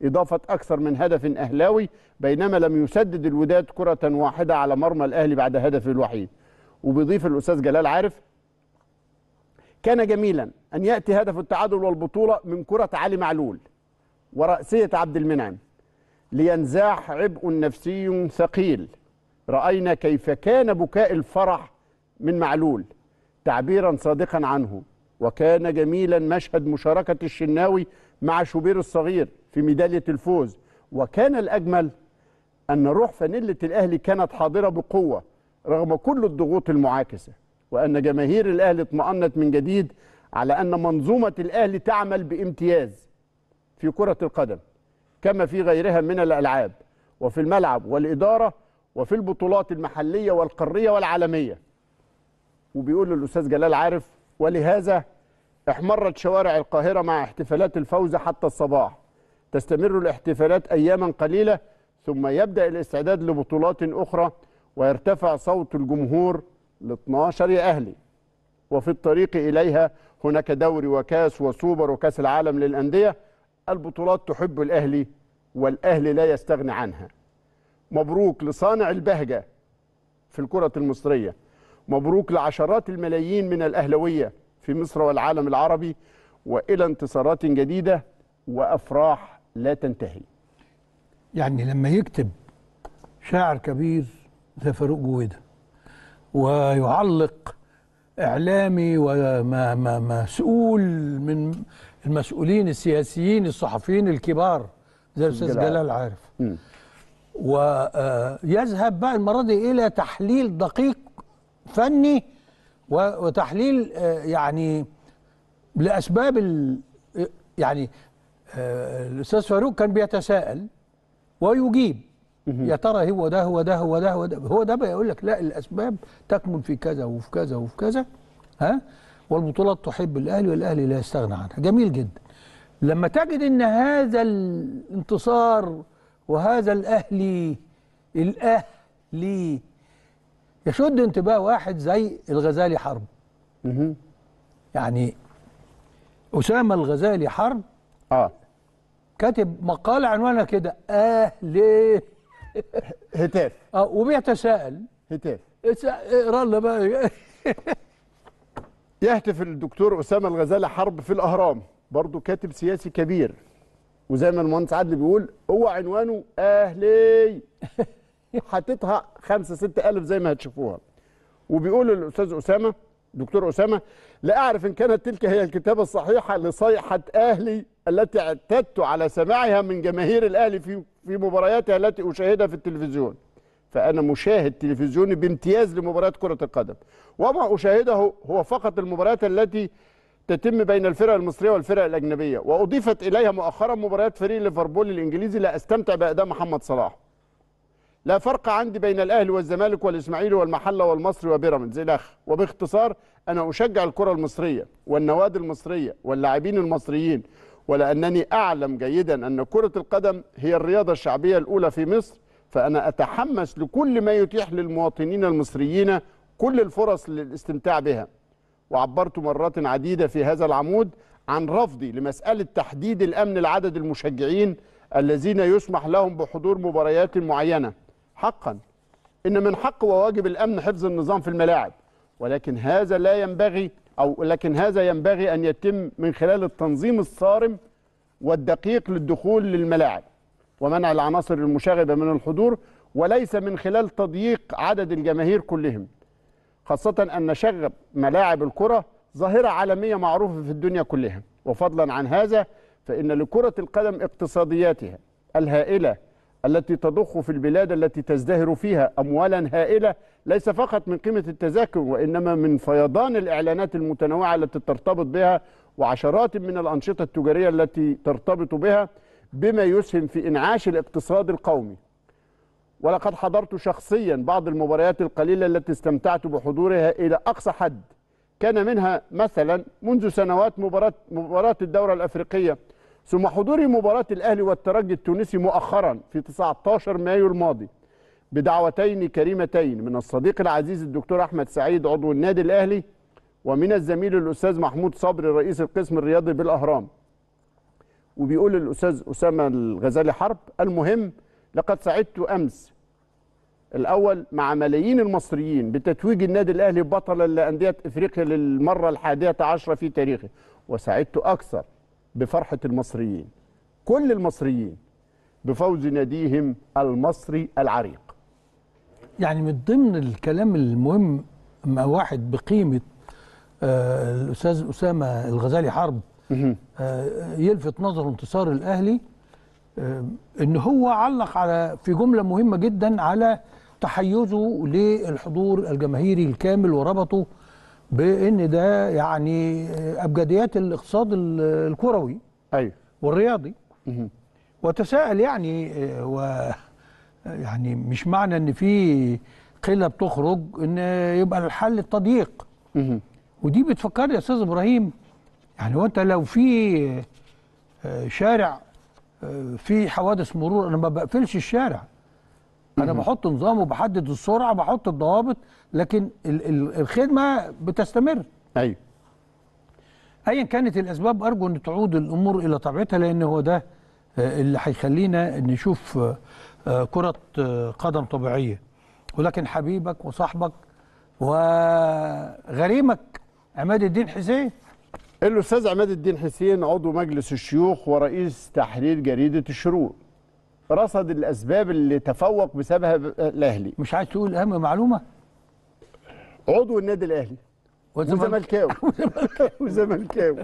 إضافة أكثر من هدف أهلاوي بينما لم يسدد الوداد كرة واحدة على مرمى الأهلي بعد هدفه الوحيد وبيضيف الأستاذ جلال عارف كان جميلا أن يأتي هدف التعادل والبطولة من كرة علي معلول ورأسية عبد المنعم لينزاح عبء نفسي ثقيل رأينا كيف كان بكاء الفرح من معلول تعبيرا صادقا عنه وكان جميلا مشهد مشاركة الشناوي مع شوبير الصغير في ميدالية الفوز وكان الأجمل أن روح فانيلة الأهلي كانت حاضرة بقوة رغم كل الضغوط المعاكسة وأن جماهير الأهلي اطمأنت من جديد على أن منظومة الأهلي تعمل بامتياز في كرة القدم كما في غيرها من الألعاب وفي الملعب والإدارة وفي البطولات المحلية والقارية والعالمية وبيقول الأستاذ جلال عارف ولهذا احمرت شوارع القاهرة مع احتفالات الفوز حتى الصباح تستمر الاحتفالات أياما قليلة ثم يبدأ الاستعداد لبطولات أخرى ويرتفع صوت الجمهور ل 12 يا أهلي وفي الطريق إليها هناك دوري وكاس وسوبر وكاس العالم للأندية البطولات تحب الأهلي والأهلي لا يستغني عنها مبروك لصانع البهجة في الكرة المصرية مبروك لعشرات الملايين من الأهلوية في مصر والعالم العربي وإلى انتصارات جديدة وأفراح لا تنتهي يعني لما يكتب شاعر كبير زي فاروق جويدة ويعلق إعلامي ومسؤول من المسؤولين السياسيين الصحفيين الكبار زي الأستاذ جلال عارف ويذهب آه، بقى المرة دي إلى تحليل دقيق فني وتحليل آه، يعني لاسباب يعني آه، الاستاذ فاروق كان بيتساءل ويجيب يا ترى هو ده هو ده هو ده هو ده هو ده بيقول لك لا الاسباب تكمن في كذا وفي كذا وفي كذا ها والبطولات تحب الاهلي والاهلي لا يستغنى عنها جميل جدا لما تجد ان هذا الانتصار وهذا الاهلي الاهلي يشد انتباه واحد زي الغزالي حرب يعني أسامة الغزالي حرب اه كاتب مقال عنوانها كده اه ليه هتاف اه وبيتساءل هتاف اقرا لنا بقى يهتف الدكتور أسامة الغزالي حرب في الأهرام برضه كاتب سياسي كبير وزي ما المهندس عدلي بيقول هو عنوانه أهلي حاططها 5 6000 زي ما هتشوفوها وبيقول الاستاذ اسامه دكتور اسامه لا اعرف ان كانت تلك هي الكتابه الصحيحه لصيحه اهلي التي اعتدت على سماعها من جماهير الاهلي في في مبارياتها التي اشاهدها في التلفزيون فانا مشاهد تلفزيوني بامتياز لمباريات كره القدم وما اشاهده هو فقط المباريات التي تتم بين الفرق المصريه والفرق الاجنبيه واضيفت اليها مؤخرا مباريات فريق ليفربول الانجليزي لا استمتع باداء محمد صلاح لا فرق عندي بين الاهلي والزمالك والاسماعيلي والمحله والمصري وبيراميدز الى اخره وباختصار انا اشجع الكره المصريه والنوادي المصريه واللاعبين المصريين ولانني اعلم جيدا ان كره القدم هي الرياضه الشعبيه الاولى في مصر فانا اتحمس لكل ما يتيح للمواطنين المصريين كل الفرص للاستمتاع بها وعبرت مرات عديده في هذا العمود عن رفضي لمساله تحديد الامن لعدد المشجعين الذين يسمح لهم بحضور مباريات معينه حقا إن من حق وواجب الأمن حفظ النظام في الملاعب ولكن هذا لا ينبغي أو لكن هذا ينبغي أن يتم من خلال التنظيم الصارم والدقيق للدخول للملاعب ومنع العناصر المشاغبة من الحضور وليس من خلال تضييق عدد الجماهير كلهم خاصة أن شغب ملاعب الكرة ظاهرة عالمية معروفة في الدنيا كلها وفضلا عن هذا فإن لكرة القدم اقتصادياتها الهائلة التي تضخ في البلاد التي تزدهر فيها أموالا هائلة ليس فقط من قيمة التذاكر وإنما من فيضان الإعلانات المتنوعة التي ترتبط بها وعشرات من الأنشطة التجارية التي ترتبط بها بما يسهم في إنعاش الاقتصاد القومي ولقد حضرت شخصيا بعض المباريات القليلة التي استمتعت بحضورها إلى أقصى حد كان منها مثلا منذ سنوات مباراة, مباراة الدورة الأفريقية ثم حضوري مباراة الأهلي والترجي التونسي مؤخرا في 19 مايو الماضي بدعوتين كريمتين من الصديق العزيز الدكتور أحمد سعيد عضو النادي الأهلي ومن الزميل الأستاذ محمود صبري رئيس القسم الرياضي بالأهرام وبيقول الأستاذ أسامة الغزالي حرب المهم لقد سعدت أمس الأول مع ملايين المصريين بتتويج النادي الأهلي بطلا لأندية إفريقيا للمرة الحادية عشرة في تاريخه وسعدت أكثر بفرحة المصريين كل المصريين بفوز ناديهم المصري العريق يعني من ضمن الكلام المهم ما واحد بقيمة آه الأستاذ أسامة الغزالي حرب آه يلفت نظره انتصار الأهلي آه إن هو علق على في جملة مهمة جدا على تحيزه للحضور الجماهيري الكامل وربطه بان ده يعني ابجديات الاقتصاد الكروي ايوه والرياضي وتساءل يعني و يعني مش معنى ان في قله بتخرج ان يبقى الحل التضييق ودي بتفكرني يا استاذ ابراهيم يعني وانت لو في آه، شارع آه، في حوادث مرور انا ما بقفلش الشارع انا بحط نظام وبحدد السرعه بحط الضوابط لكن الخدمه بتستمر ايوه ايا كانت الاسباب ارجو ان تعود الامور الى طبيعتها لان هو ده آه، اللي هيخلينا نشوف آه، آه، كره قدم طبيعيه ولكن حبيبك وصاحبك وغريمك عماد الدين حسين الاستاذ عماد الدين حسين عضو مجلس الشيوخ ورئيس تحرير جريده الشروق رصد الاسباب اللي تفوق بسببها الاهلي مش عايز تقول اهم معلومه عضو النادي الاهلي وزملكاوي وزملكاوي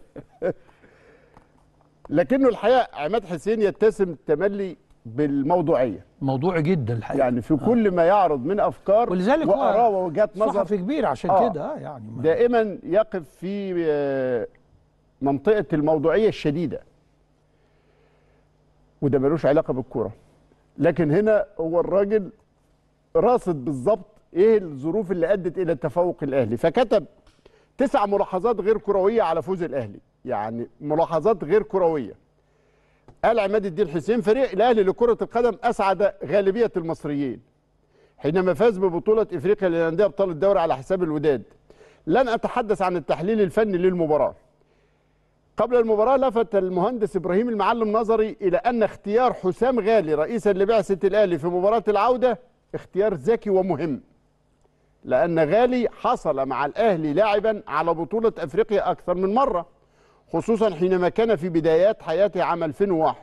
لكنه الحقيقه عماد حسين يتسم التملي بالموضوعيه موضوعي جدا الحقيقه يعني في آه. كل آه. ما يعرض من افكار ولذلك واراء ووجهات نظر صحفي كبير عشان آه. كده آه، يعني دائما يقف في آه، منطقه الموضوعيه الشديده وده ملوش علاقه بالكوره لكن هنا هو الراجل راصد بالظبط ايه الظروف اللي ادت الى تفوق الاهلي فكتب تسع ملاحظات غير كرويه على فوز الاهلي يعني ملاحظات غير كرويه قال عماد الدين حسين فريق الاهلي لكره القدم اسعد غالبيه المصريين حينما فاز ببطوله افريقيا للانديه ابطال الدوري على حساب الوداد لن اتحدث عن التحليل الفني للمباراه قبل المباراة لفت المهندس إبراهيم المعلم نظري إلى أن اختيار حسام غالي رئيسا لبعثة الأهلي في مباراة العودة اختيار ذكي ومهم لأن غالي حصل مع الأهلي لاعبا على بطولة أفريقيا أكثر من مرة خصوصا حينما كان في بدايات حياته عام 2001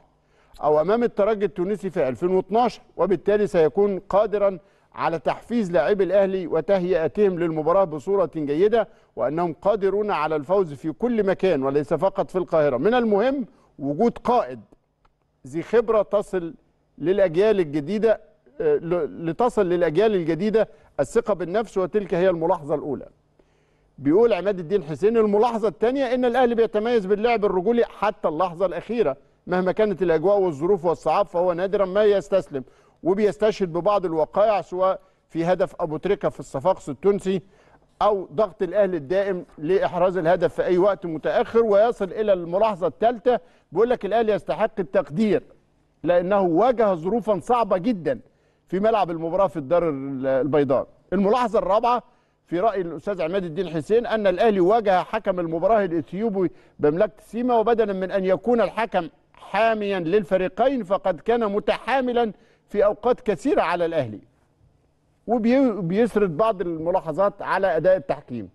أو أمام الترجي التونسي في 2012 وبالتالي سيكون قادرا على تحفيز لاعبي الاهلي وتهيئتهم للمباراه بصوره جيده وانهم قادرون على الفوز في كل مكان وليس فقط في القاهره من المهم وجود قائد ذي خبره تصل للاجيال الجديده آه، لتصل للاجيال الجديده الثقه بالنفس وتلك هي الملاحظه الاولى بيقول عماد الدين حسين الملاحظه الثانيه ان الاهلي بيتميز باللعب الرجولي حتى اللحظه الاخيره مهما كانت الاجواء والظروف والصعاب فهو نادرا ما يستسلم وبيستشهد ببعض الوقائع سواء في هدف ابو تريكه في الصفاقس التونسي او ضغط الاهلي الدائم لاحراز الهدف في اي وقت متاخر ويصل الى الملاحظه الثالثه بيقول لك الاهلي يستحق التقدير لانه واجه ظروفا صعبه جدا في ملعب المباراه في الدار البيضاء. الملاحظه الرابعه في راي الاستاذ عماد الدين حسين ان الاهلي واجه حكم المباراه الاثيوبي بمملكه سيما وبدلا من ان يكون الحكم حاميا للفريقين فقد كان متحاملا في اوقات كثيره على الاهلي وبيسرد بعض الملاحظات على اداء التحكيم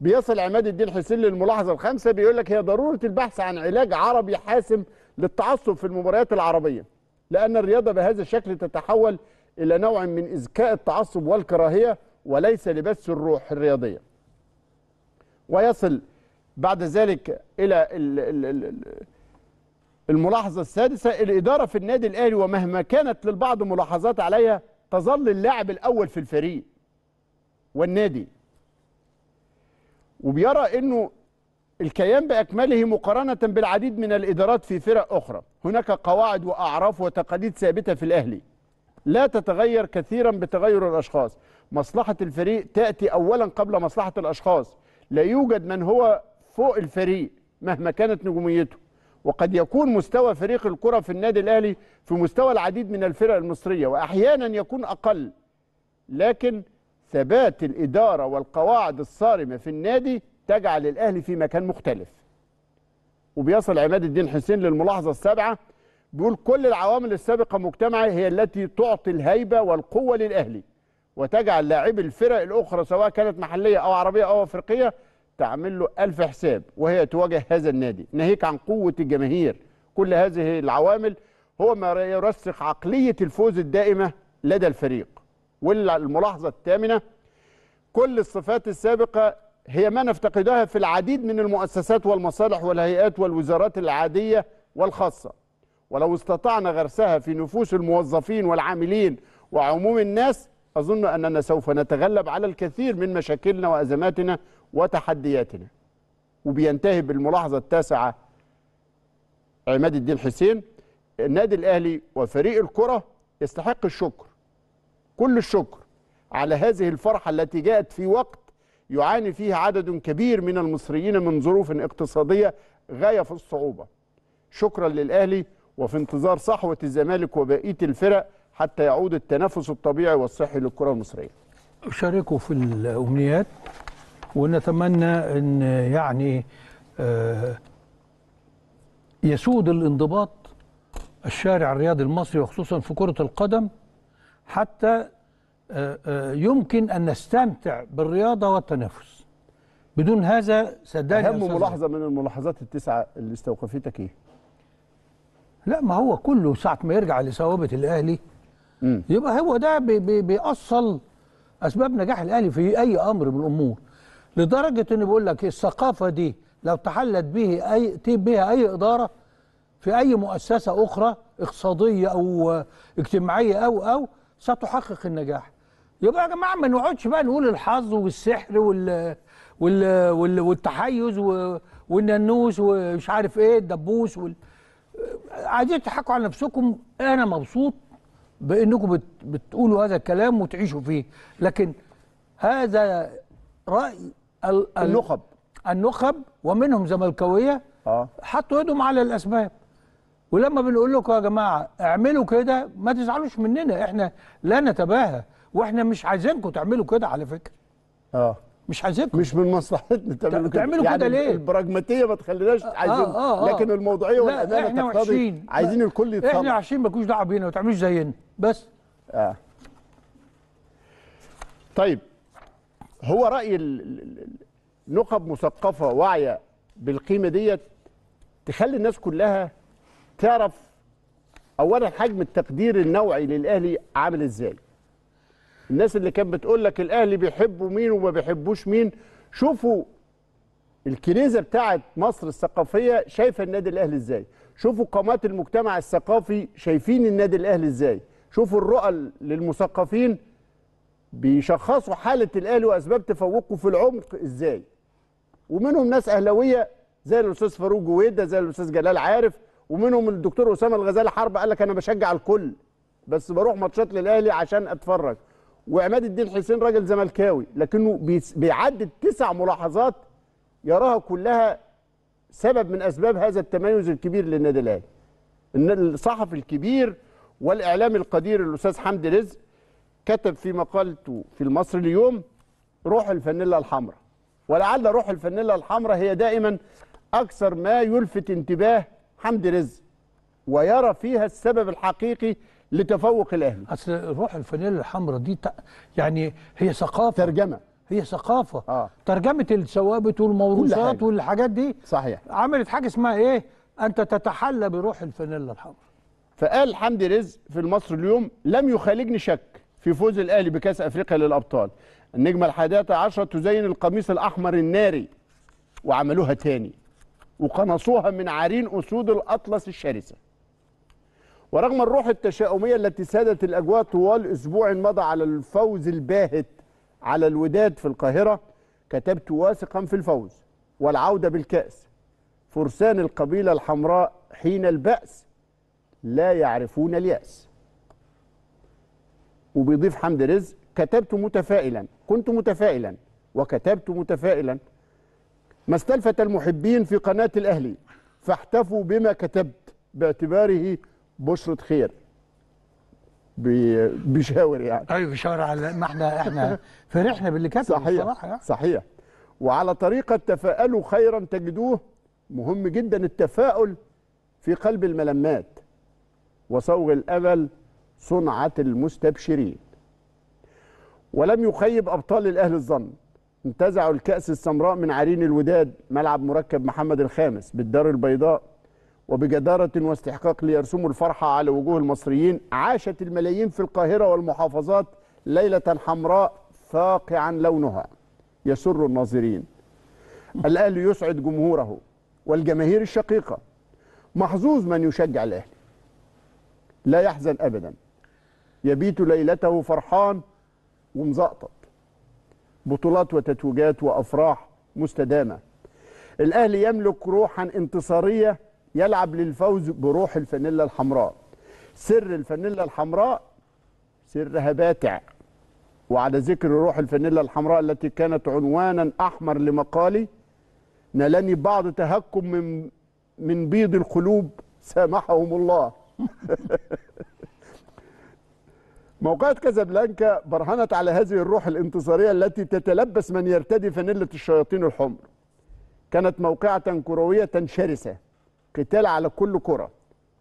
بيصل عماد الدين حسين للملاحظه الخامسه بيقول لك هي ضروره البحث عن علاج عربي حاسم للتعصب في المباريات العربيه لان الرياضه بهذا الشكل تتحول الى نوع من اذكاء التعصب والكراهيه وليس لبث الروح الرياضيه ويصل بعد ذلك الى ال ال ال الملاحظة السادسة الإدارة في النادي الأهلي ومهما كانت للبعض ملاحظات عليها تظل اللاعب الأول في الفريق والنادي وبيرى أنه الكيان بأكمله مقارنة بالعديد من الإدارات في فرق أخرى هناك قواعد وأعراف وتقاليد ثابتة في الأهلي لا تتغير كثيرا بتغير الأشخاص مصلحة الفريق تأتي أولا قبل مصلحة الأشخاص لا يوجد من هو فوق الفريق مهما كانت نجوميته وقد يكون مستوى فريق الكرة في النادي الأهلي في مستوى العديد من الفرق المصرية وأحيانا يكون أقل لكن ثبات الإدارة والقواعد الصارمة في النادي تجعل الأهلي في مكان مختلف وبيصل عماد الدين حسين للملاحظة السابعة بيقول كل العوامل السابقة مجتمعة هي التي تعطي الهيبة والقوة للأهلي وتجعل لاعبي الفرق الأخرى سواء كانت محلية أو عربية أو أفريقية تعمل له ألف حساب وهي تواجه هذا النادي ناهيك عن قوة الجماهير كل هذه العوامل هو ما يرسخ عقلية الفوز الدائمة لدى الفريق والملاحظة الثامنة كل الصفات السابقة هي ما نفتقدها في العديد من المؤسسات والمصالح والهيئات والوزارات العادية والخاصة ولو استطعنا غرسها في نفوس الموظفين والعاملين وعموم الناس أظن أننا سوف نتغلب على الكثير من مشاكلنا وأزماتنا وتحدياتنا وبينتهي بالملاحظة التاسعة عماد الدين حسين النادي الأهلي وفريق الكرة يستحق الشكر كل الشكر على هذه الفرحة التي جاءت في وقت يعاني فيه عدد كبير من المصريين من ظروف اقتصادية غاية في الصعوبة شكرا للأهلي وفي انتظار صحوة الزمالك وبقية الفرق حتى يعود التنافس الطبيعي والصحي للكرة المصرية شاركوا في الأمنيات ونتمنى ان يعني آه، يسود الانضباط الشارع الرياضي المصري وخصوصا في كره القدم حتى آه، آه، يمكن ان نستمتع بالرياضه والتنافس بدون هذا صدقني اهم ملاحظه من الملاحظات التسعه اللي استوقفتك ايه؟ لا ما هو كله ساعه ما يرجع لثوابت الاهلي مم. يبقى هو ده بيأصل اسباب نجاح الاهلي في اي امر من الامور لدرجه ان بيقول لك الثقافه دي لو تحلت به اي تيب بها اي اداره في اي مؤسسه اخرى اقتصاديه او اجتماعيه او او ستحقق النجاح يبقى يا جماعه ما نقعدش بقى نقول الحظ والسحر وال وال, وال... والتحيز والنانوس ومش عارف ايه الدبوس وال... عايزين تضحكوا على نفسكم انا مبسوط بانكم بت... بتقولوا هذا الكلام وتعيشوا فيه لكن هذا راي ال النخب النخب ومنهم زملكاويه اه حطوا ايدهم على الاسباب ولما بنقول لكم يا جماعه اعملوا كده ما تزعلوش مننا احنا لا نتباهى واحنا مش عايزينكم تعملوا كده على فكره اه مش عايزينكم مش من مصلحتنا تعملوا كده تعملوا يعني كده ليه؟ البراجماتيه ما تخليناش آه، آه، عايزين آه آه آه لكن الموضوعيه والامانه تقتضي عايزين الكل يتصرف احنا عايشين مالكوش دعوه بينا ما تعملوش زينا بس اه طيب هو راي نقب مثقفه واعيه بالقيمه ديت تخلي الناس كلها تعرف اولا حجم التقدير النوعي للاهلي عامل ازاي الناس اللي كانت بتقول لك الاهلي بيحبوا مين وما بيحبوش مين شوفوا الكنيزه بتاعه مصر الثقافيه شايفه النادي الاهلي ازاي شوفوا قامات المجتمع الثقافي شايفين النادي الاهلي ازاي شوفوا الرؤى للمثقفين بيشخصوا حاله الاهلي واسباب تفوقه في العمق ازاي ومنهم ناس اهلاويه زي الاستاذ فاروق جويده زي الاستاذ جلال عارف ومنهم الدكتور اسامه الغزالي حرب قال لك انا بشجع الكل بس بروح ماتشات للاهلي عشان اتفرج وعماد الدين حسين راجل زملكاوي لكنه بيعدد تسع ملاحظات يراها كلها سبب من اسباب هذا التميز الكبير للنادي الاهلي الصحفي الكبير والاعلامي القدير الاستاذ حمدي رزق كتب في مقالته في المصري اليوم روح الفانيلا الحمراء ولعل روح الفانيلا الحمراء هي دائما اكثر ما يلفت انتباه حمدي رزق ويرى فيها السبب الحقيقي لتفوق الاهلي اصل روح الفانيلا الحمراء دي يعني هي ثقافه ترجمه هي ثقافه آه. ترجمه الثوابت والموروثات والحاجات دي صحيح عملت حاجه اسمها ايه انت تتحلى بروح الفانيلا الحمراء فقال حمدي رزق في المصري اليوم لم يخالجني شك في فوز الاهلي بكاس افريقيا للابطال النجمه الحادية عشرة تزين القميص الاحمر الناري وعملوها تاني وقنصوها من عرين اسود الاطلس الشرسه ورغم الروح التشاؤميه التي سادت الاجواء طوال اسبوع مضى على الفوز الباهت على الوداد في القاهره كتبت واثقا في الفوز والعوده بالكاس فرسان القبيله الحمراء حين الباس لا يعرفون الياس وبيضيف حمد رزق كتبت متفائلا كنت متفائلا وكتبت متفائلا ما استلفت المحبين في قناة الأهلي فاحتفوا بما كتبت باعتباره بشرة خير بيشاور يعني ايوه بيشاور على ما احنا احنا فرحنا باللي كتبه صحيح بصراحه آه. صحيح وعلى طريقه تفاءلوا خيرا تجدوه مهم جدا التفاؤل في قلب الملمات وصوغ الامل صنعة المستبشرين ولم يخيب أبطال الأهل الظن انتزعوا الكأس السمراء من عرين الوداد ملعب مركب محمد الخامس بالدار البيضاء وبجدارة واستحقاق ليرسموا الفرحة على وجوه المصريين عاشت الملايين في القاهرة والمحافظات ليلة حمراء فاقعا لونها يسر الناظرين الأهلي يسعد جمهوره والجماهير الشقيقة محظوظ من يشجع الأهلي لا يحزن أبدا يبيت ليلته فرحان ومزقطط بطولات وتتويجات وأفراح مستدامة الأهلي يملك روحا انتصارية يلعب للفوز بروح الفانيلا الحمراء سر الفانيلا الحمراء سرها باتع وعلى ذكر روح الفانيلا الحمراء التي كانت عنوانا أحمر لمقالي نالني بعض تهكم من من بيض القلوب سامحهم الله موقعة كازابلانكا برهنت على هذه الروح الانتصارية التي تتلبس من يرتدي فانيلة الشياطين الحمر كانت موقعة كروية شرسة قتال على كل كرة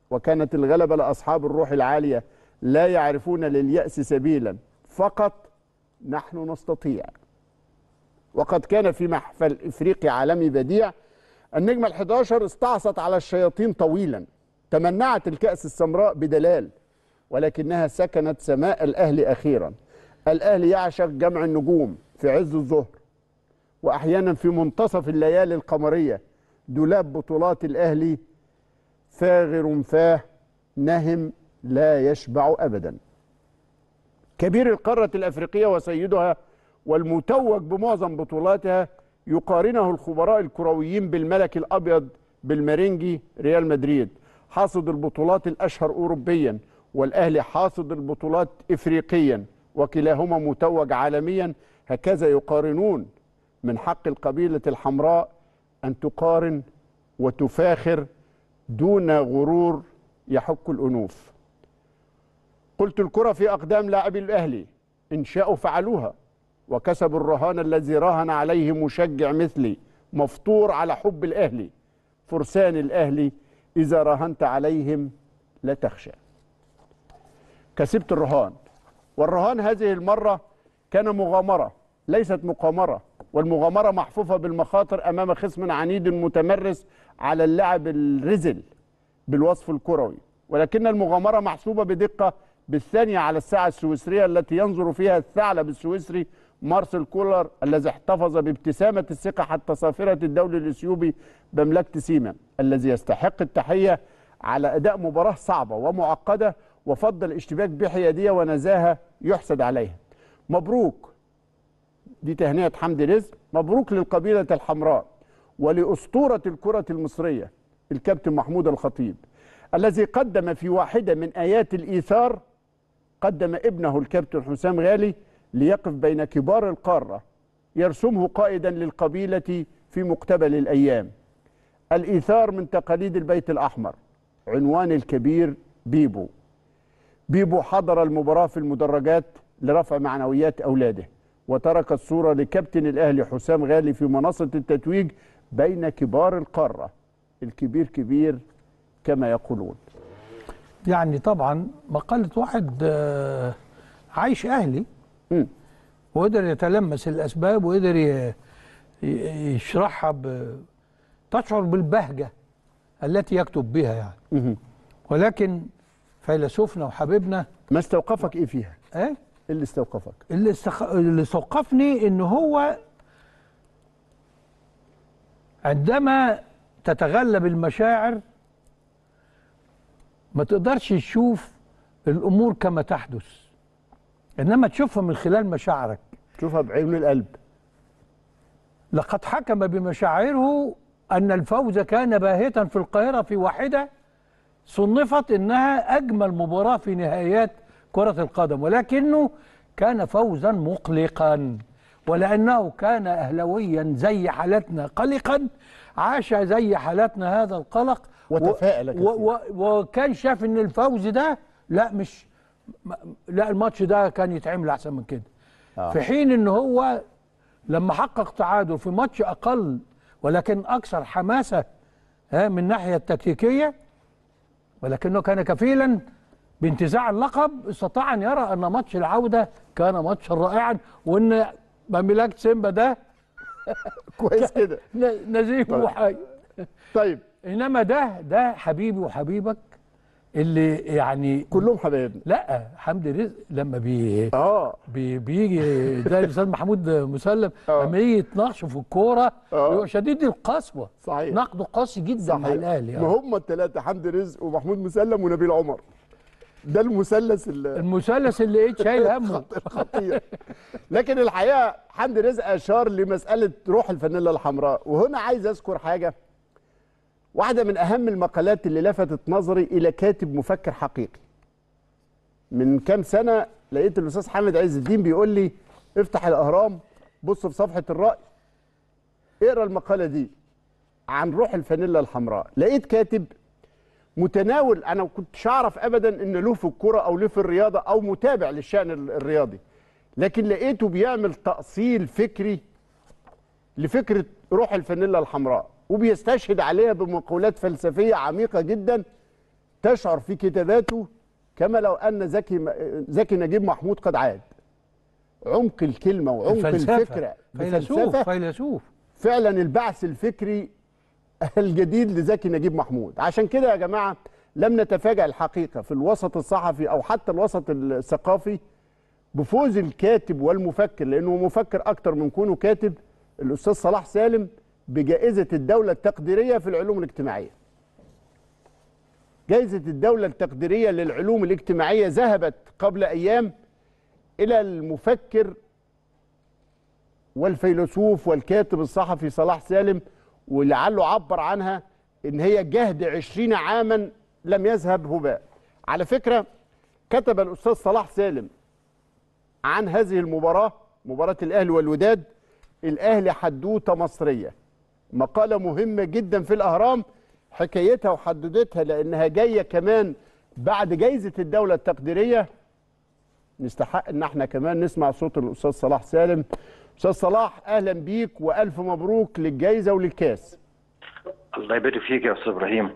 وكانت الغلبة لأصحاب الروح العالية لا يعرفون لليأس سبيلا فقط نحن نستطيع وقد كان في محفل إفريقي عالمي بديع النجمة ال11 استعصت على الشياطين طويلا تمنعت الكأس السمراء بدلال ولكنها سكنت سماء الأهل أخيرا الأهل يعشق جمع النجوم في عز الظهر وأحيانا في منتصف الليالي القمرية دولاب بطولات الأهلي ثاغر فاه نهم لا يشبع أبدا كبير القارة الأفريقية وسيدها والمتوج بمعظم بطولاتها يقارنه الخبراء الكرويين بالملك الأبيض بالمرينجي ريال مدريد حاصد البطولات الأشهر أوروبيا والأهلي حاصد البطولات إفريقيا وكلاهما متوج عالميا هكذا يقارنون من حق القبيلة الحمراء أن تقارن وتفاخر دون غرور يحك الأنوف قلت الكرة في أقدام لاعبي الأهلي إن شاءوا فعلوها وكسبوا الرهان الذي راهن عليه مشجع مثلي مفطور على حب الأهلي فرسان الأهلي إذا راهنت عليهم لا تخشى كسبت الرهان والرهان هذه المرة كان مغامرة ليست مقامرة والمغامرة محفوفة بالمخاطر أمام خصم عنيد متمرس على اللعب الرزل بالوصف الكروي ولكن المغامرة محسوبة بدقة بالثانية على الساعة السويسرية التي ينظر فيها الثعلب السويسري مارسيل كولر الذي احتفظ بابتسامة الثقة حتى صافرة الدولي الإثيوبي بملكة سيما الذي يستحق التحية على أداء مباراة صعبة ومعقدة وفض الاشتباك بحيادية ونزاهة يحسد عليها مبروك دي تهنئة حمدي رزق مبروك للقبيلة الحمراء ولأسطورة الكرة المصرية الكابتن محمود الخطيب الذي قدم في واحدة من آيات الإيثار قدم ابنه الكابتن حسام غالي ليقف بين كبار القارة يرسمه قائدا للقبيلة في مقتبل الأيام الإيثار من تقاليد البيت الأحمر عنوان الكبير بيبو بيبو حضر المباراة في المدرجات لرفع معنويات أولاده وترك الصورة لكابتن الأهلي حسام غالي في منصة التتويج بين كبار القارة الكبير كبير كما يقولون يعني طبعا مقالة واحد آه، عايش أهلي وقدر يتلمس الأسباب وقدر يشرحها ب... تشعر بالبهجة التي يكتب بها يعني ولكن فيلسوفنا وحبيبنا ما استوقفك ايه فيها؟ ايه؟ اللي استوقفك؟ اللي, استخ... اللي استوقفني ان هو عندما تتغلب المشاعر ما تقدرش تشوف الامور كما تحدث انما تشوفها من خلال مشاعرك تشوفها بعين القلب لقد حكم بمشاعره ان الفوز كان باهتا في القاهره في واحده صنفت انها اجمل مباراه في نهايات كره القدم ولكنه كان فوزا مقلقا ولانه كان اهلاويا زي حالتنا قلقا عاش زي حالتنا هذا القلق وتفائل وكان شاف ان الفوز ده لا مش لا الماتش ده كان يتعمل احسن من كده آه. في حين ان هو لما حقق تعادل في ماتش اقل ولكن اكثر حماسه ها من الناحيه التكتيكيه ولكنه كان كفيلا بانتزاع اللقب استطاع أن يرى أن ماتش العودة كان ماتشا رائعا وأن مملكة سيمبا ده كويس كده نزيه طيب. وحي طيب إنما ده ده حبيبي وحبيبك اللي يعني كلهم حبايبنا لا حمد رزق لما بي اه بي بيجي زي الاستاذ محمود مسلم آه. لما يجي يتناقشوا في الكوره بيبقى آه. شديد القسوه صحيح نقده قاسي جدا صحيح. مع الاهلي يعني. هم الثلاثه حمد رزق ومحمود مسلم ونبيل عمر ده المثلث المثلث اللي ايه شايل همه خطير لكن الحقيقه حمد رزق اشار لمساله روح الفانيلا الحمراء وهنا عايز اذكر حاجه واحدة من أهم المقالات اللي لفتت نظري إلى كاتب مفكر حقيقي من كام سنة لقيت الأستاذ حامد عز الدين بيقول لي افتح الأهرام بص في صفحة الرأي اقرأ المقالة دي عن روح الفانيلا الحمراء لقيت كاتب متناول أنا ما كنتش أعرف أبدا إن له في الكرة أو له في الرياضة أو متابع للشأن الرياضي لكن لقيته بيعمل تأصيل فكري لفكرة روح الفانيلا الحمراء وبيستشهد عليها بمقولات فلسفية عميقة جدا تشعر في كتاباته كما لو أن زكي, زكي نجيب محمود قد عاد عمق الكلمة وعمق الفلسفة. الفكرة فيلسوف فيلسوف فعلا البعث الفكري الجديد لزكي نجيب محمود عشان كده يا جماعة لم نتفاجأ الحقيقة في الوسط الصحفي أو حتى الوسط الثقافي بفوز الكاتب والمفكر لأنه مفكر أكتر من كونه كاتب الأستاذ صلاح سالم بجائزة الدولة التقديرية في العلوم الاجتماعية جائزة الدولة التقديرية للعلوم الاجتماعية ذهبت قبل أيام إلى المفكر والفيلسوف والكاتب الصحفي صلاح سالم ولعله عبر عنها إن هي جهد عشرين عاما لم يذهب هباء على فكرة كتب الأستاذ صلاح سالم عن هذه المباراة مباراة الأهلي والوداد الأهلي حدوتة مصرية مقالة مهمة جدا في الأهرام حكايتها وحددتها لأنها جاية كمان بعد جايزة الدولة التقديرية نستحق ان احنا كمان نسمع صوت الاستاذ صلاح سالم استاذ صلاح اهلا بيك والف مبروك للجائزه وللكاس الله يبارك فيك يا استاذ ابراهيم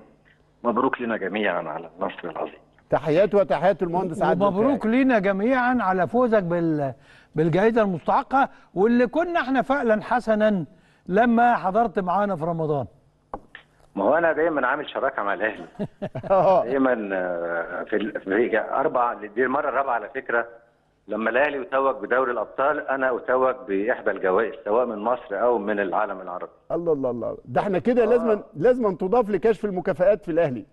مبروك لنا جميعا على النصر العظيم تحيات وتحيات المهندس عادل مبروك لينا جميعا على فوزك بال بالجائزه المستحقه واللي كنا احنا فعلا حسنا لما حضرت معانا في رمضان ما هو انا دايما عامل شراكه مع الاهلي اه. دايما آه، في اربع دي المره الرابعه على فكره لما الاهلي يتوج بدوري الابطال انا اتوج باحدى الجوائز سواء من مصر او من العالم العربي الله الله الله ده احنا كده آه. لازم لازم تضاف لكشف المكافئات في الاهلي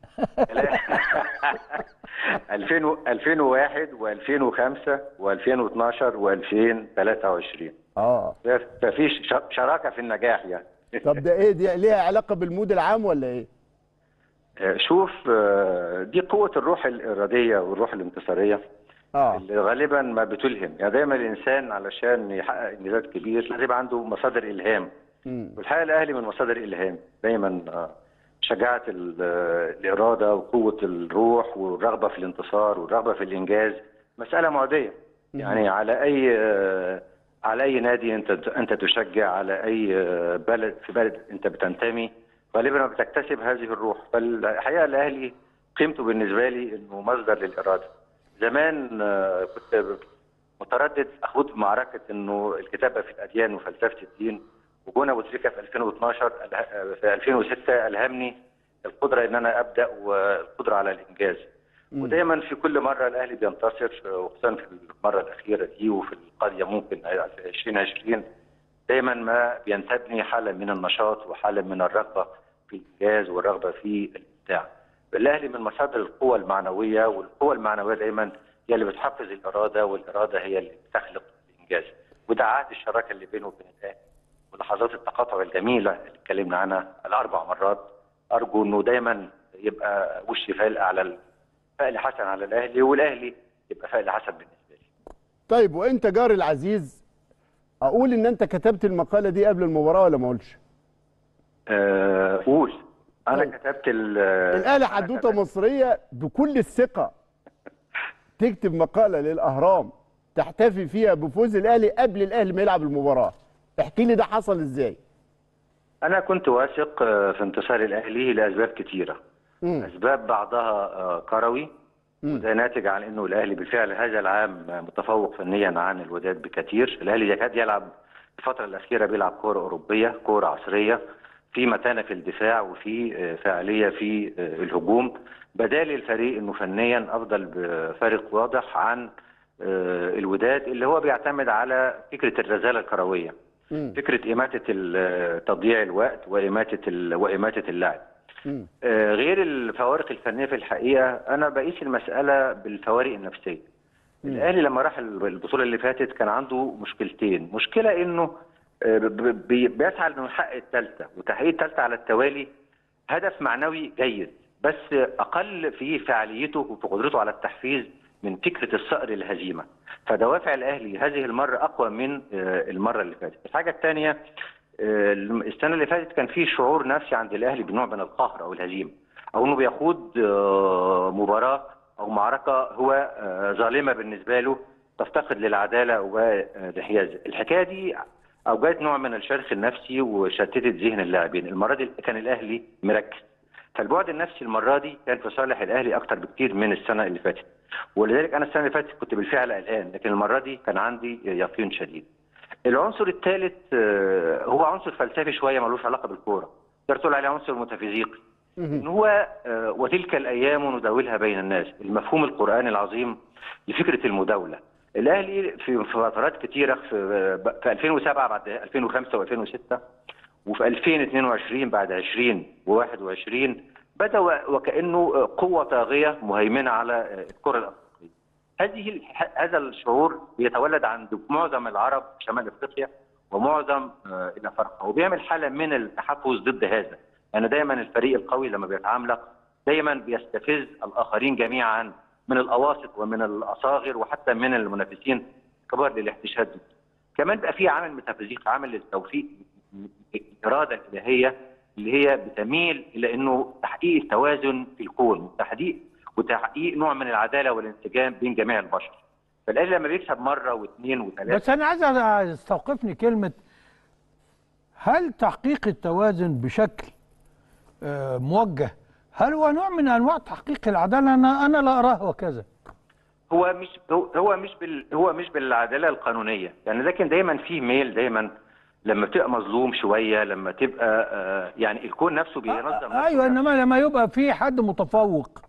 2000 2001 و2005 و2012 و2023 اه فيش شراكه في النجاح يعني طب ده ايه دي ليها علاقه بالمود العام ولا ايه؟ آه، شوف آه، دي قوه الروح الاراديه والروح الانتصاريه آه. اللي غالبا ما بتلهم يعني دايما الانسان علشان يحقق انجازات كبير لازم عنده مصادر الهام والحقيقه الاهلي من مصادر الهام دايما آه، شجاعه الاراده وقوه الروح والرغبه في الانتصار والرغبه في الانجاز مساله معديه يعني على اي على اي نادي انت انت تشجع على اي آه، بلد في بلد انت بتنتمي غالبا بتكتسب هذه الروح فالحقيقه الاهلي قيمته بالنسبه لي انه مصدر للاراده زمان آه، كنت متردد اخوض معركه انه الكتابه في الاديان وفلسفه الدين وجونا بوتريكا في 2012 في 2006 الهمني القدره ان انا ابدا والقدره على الانجاز ودايما في كل مره الاهلي بينتصر وخصوصا في المره الاخيره دي وفي القضيه ممكن في 2020 دايما ما بينتبني حاله من النشاط وحاله من الرغبه في الانجاز والرغبه في الابداع. الاهلي من مصادر القوه المعنويه والقوه المعنويه دايما هي اللي بتحفز الاراده والاراده هي اللي بتخلق الانجاز وده عهد الشراكه اللي بينه وبين الاهلي ولحظات التقاطع الجميله اللي اتكلمنا عنها الاربع مرات ارجو انه دايما يبقى وش فالق على فائل حسن على الاهلي والاهلي يبقى فائل حسن بالنسبه لي طيب وانت جاري العزيز اقول ان انت كتبت المقاله دي قبل المباراه ولا ما اقولش ااا آه، قول انا طيب. كتبت الاهلي حدوته مصريه بكل الثقه تكتب مقاله للاهرام تحتفي فيها بفوز الاهلي قبل الاهلي ما يلعب المباراه احكي لي ده حصل ازاي انا كنت واثق آه، في انتصار الاهلي لاسباب كتيره اسباب بعضها آه، كروي وده ناتج عن انه الاهلي بالفعل هذا العام متفوق فنيا عن الوداد بكثير، الاهلي يكاد يلعب الفتره الاخيره بيلعب كوره اوروبيه، كوره عصريه، في متانه في الدفاع وفي آه، فاعليه في آه، الهجوم، بدال الفريق انه فنيا افضل بفارق واضح عن الوداد اللي هو بيعتمد على فكره الرزاله الكرويه. فكره اماته تضييع الوقت واماته واماته اللعب آه، غير الفوارق الفنيه في الحقيقه انا بقيس المساله بالفوارق النفسيه الاهلي لما راح البطوله اللي فاتت كان عنده مشكلتين مشكله انه آه، بيسعى انه يحقق الثالثه وتحقيق الثالثه على التوالي هدف معنوي جيد بس اقل في فعاليته وفي قدرته على التحفيز من فكره الصقر الهزيمه فدوافع الاهلي هذه المره اقوى من آه، المره اللي فاتت الحاجه الثانيه آه، السنه اللي فاتت كان في شعور نفسي عند الاهلي بنوع من القهر او الهزيمه او انه بيخوض آه، مباراه او معركه هو آه، ظالمه بالنسبه له تفتقد للعداله والحيازه الحكايه دي اوجدت نوع من الشرخ النفسي وشتتت ذهن اللاعبين المره دي كان الاهلي مركز فالبعد النفسي المره دي كان في صالح الاهلي اكتر بكتير من السنه اللي فاتت ولذلك انا السنه اللي فاتت كنت بالفعل قلقان لكن المره دي كان عندي يقين شديد العنصر الثالث آه، هو عنصر فلسفي شويه ملوش علاقه بالكوره تقدر تقول عليه عنصر متافيزيقي ان هو آه، وتلك الايام نداولها بين الناس المفهوم القراني العظيم لفكره المداوله الاهلي في فترات كثيره في 2007 آه، بعد 2005 و2006 وفي 2022 بعد 20 و21 بدا وكانه قوه طاغيه مهيمنه على الكره الأرضية. هذه هذا الشعور بيتولد عند معظم العرب في شمال افريقيا ومعظم آه، الى فرقه وبيعمل حاله من التحفز ضد هذا يعني دايما الفريق القوي لما بيتعاملك دايما بيستفز الاخرين جميعا من الاواسط ومن الاصاغر وحتى من المنافسين الكبار للاحتشاد كمان بقى في عامل ميتافيزيقي عامل التوفيق الاراده الالهيه اللي هي بتميل الى انه تحقيق التوازن في الكون، تحقيق وتحقيق نوع من العداله والانسجام بين جميع البشر. فالاهلي لما بيكسب مره واثنين وثلاثه بس انا عايز استوقفني كلمه هل تحقيق التوازن بشكل آه، موجه هل هو نوع من انواع تحقيق العداله انا انا لا اراه وكذا هو مش هو مش بال هو مش بالعداله القانونيه يعني لكن دايما في ميل دايما لما بتبقى مظلوم شويه لما تبقى آه، يعني الكون نفسه بينظم آه, آه، ايوه انما لما يبقى في حد متفوق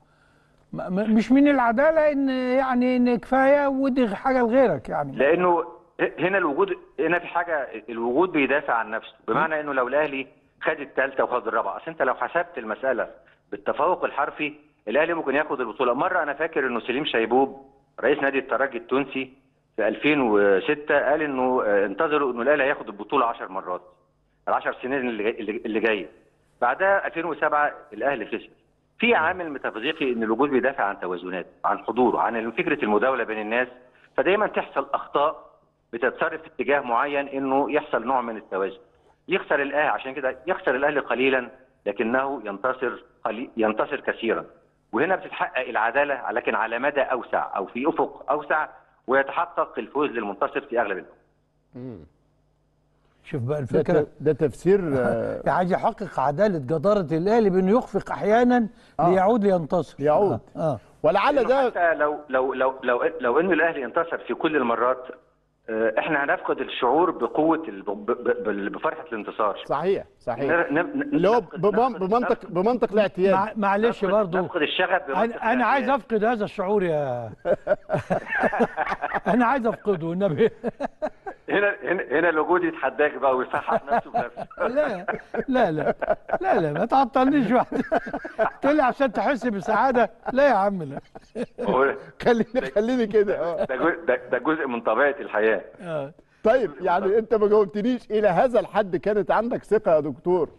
مش من العداله ان يعني ان كفايه ودي حاجه لغيرك يعني لانه هنا الوجود هنا في حاجه الوجود بيدافع عن نفسه بمعنى انه لو الاهلي خد الثالثه وخد الرابعه اصل انت لو حسبت المساله بالتفوق الحرفي الاهلي ممكن ياخد البطوله مره انا فاكر انه سليم شيبوب رئيس نادي الترجي التونسي في 2006 قال انه انتظروا انه الاهلي هياخد البطوله 10 مرات ال 10 سنين اللي جايه بعدها 2007 الاهلي خسر في عامل ميتافيزيقي ان الوجود بيدافع عن توازنات عن حضوره عن فكره المداوله بين الناس فدايما تحصل اخطاء بتتصرف في اتجاه معين انه يحصل نوع من التوازن يخسر الاهلي عشان كده يخسر الاهلي قليلا لكنه ينتصر قليل ينتصر كثيرا وهنا بتتحقق العداله لكن على مدى اوسع او في افق اوسع ويتحقق الفوز للمنتصر في اغلب الوقت شوف بقى الفكره ده, ده تفسير آه، يعني عايز يحقق عداله جداره الاهلي بانه يخفق احيانا آه ليعود لينتصر يعود آه. آه. ولعل ده حتى لو لو لو لو, لو انه الاهلي ينتصر في كل المرات آه، احنا هنفقد الشعور بقوه بفرحه الانتصار صحيح صحيح لو بمنطق بمنطق الاعتياد معلش برضه نفقد الشغف انا انا عايز افقد هذا الشعور يا انا عايز افقده النبي هنا هنا هنا الوجود يتحداك بقى ويصحح نفسه بنفسه لا لا لا لا لا ما تعطلنيش واحد تقول لي عشان تحس بسعاده لا يا عم لا خليني خليني كده ده جزء من طبيعه الحياه آه. طيب يعني انت ما جاوبتنيش الى هذا الحد كانت عندك ثقه يا دكتور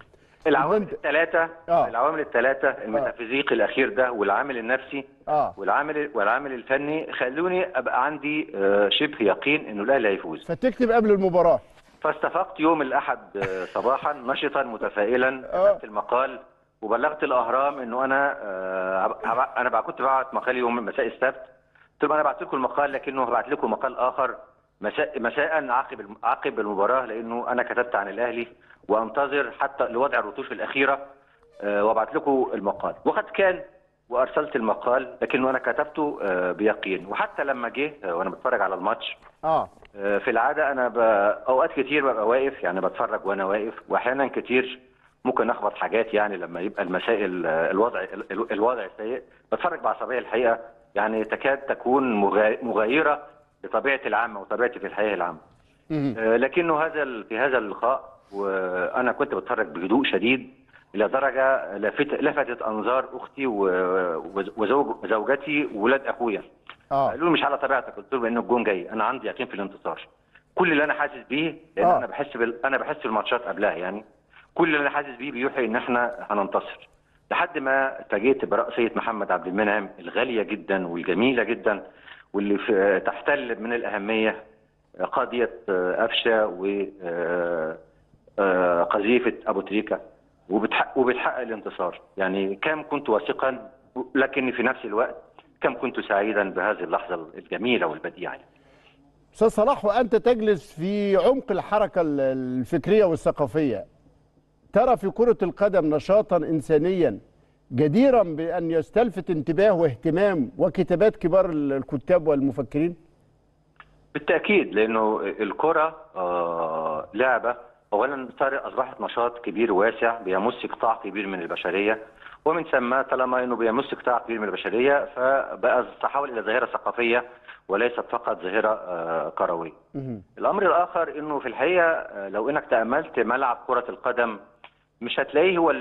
العوامل الثلاثه آه. العوامل الثلاثه الميتافيزيقي آه. الاخير ده والعامل النفسي آه. والعامل والعامل الفني خلوني ابقى عندي آه، شبه يقين انه الاهلي هيفوز فتكتب قبل المباراه فاستفقت يوم الاحد آه، صباحا نشطا متفائلا كتبت آه. المقال وبلغت الاهرام انه انا انا كنت بعت مقال يوم مساء السبت قلت لهم انا بعت لكم المقال لكنه هبعت لكم مقال اخر مساء مساء عقب عقب المباراه لانه انا كتبت عن الاهلي وانتظر حتى لوضع الرتوش الاخيره آه، وابعت لكم المقال وقد كان وارسلت المقال لكنه انا كتبته آه، بيقين وحتى لما جه آه، وانا بتفرج على الماتش اه في العاده انا اوقات كتير ببقى واقف يعني بتفرج وانا واقف واحيانا كتير ممكن اخبط حاجات يعني لما يبقى المسائل الوضع الوضع سيء بتفرج بعصبيه الحقيقه يعني تكاد تكون مغايره بطبيعتي العامه وطبيعتي في الحياه العامه. آه، لكنه هذا في هذا اللقاء وانا كنت بتفرج بهدوء شديد الى درجه لفت لفتت انظار اختي وزوج زوجتي وولاد اخويا. آه. قالوا لي مش على طبيعتك قلت لهم ان الجون جاي انا عندي يقين في الانتصار. كل اللي انا حاسس بيه لان آه. انا بحس بال... انا بحس بالماتشات قبلها يعني كل اللي انا حاسس بيه بيوحي ان احنا هننتصر. لحد ما اتفاجئت برأسية محمد عبد المنعم الغالية جدا والجميلة جدا واللي تحتل من الأهمية قضية أفشا آه، وقذيفة آه، آه، أبو تريكة وبتحقق وبتحقق الانتصار يعني كم كنت واثقا لكني في نفس الوقت كم كنت سعيدا بهذه اللحظة الجميلة والبديعة أستاذ صلاح وأنت تجلس في عمق الحركة الفكرية والثقافية ترى في كرة القدم نشاطا إنسانيا جديرا بأن يستلفت انتباه واهتمام وكتابات كبار الكتاب والمفكرين؟ بالتأكيد لأنه الكرة آه لعبة أولا أصبحت نشاط كبير واسع بيمس قطاع كبير من البشرية ومن ثم طالما أنه بيمس قطاع كبير من البشرية فبقى تحول إلى ظاهرة ثقافية وليست فقط ظاهرة آه كروية. الأمر الآخر أنه في الحقيقة آه، لو أنك تأملت ملعب كرة القدم مش هتلاقيه هو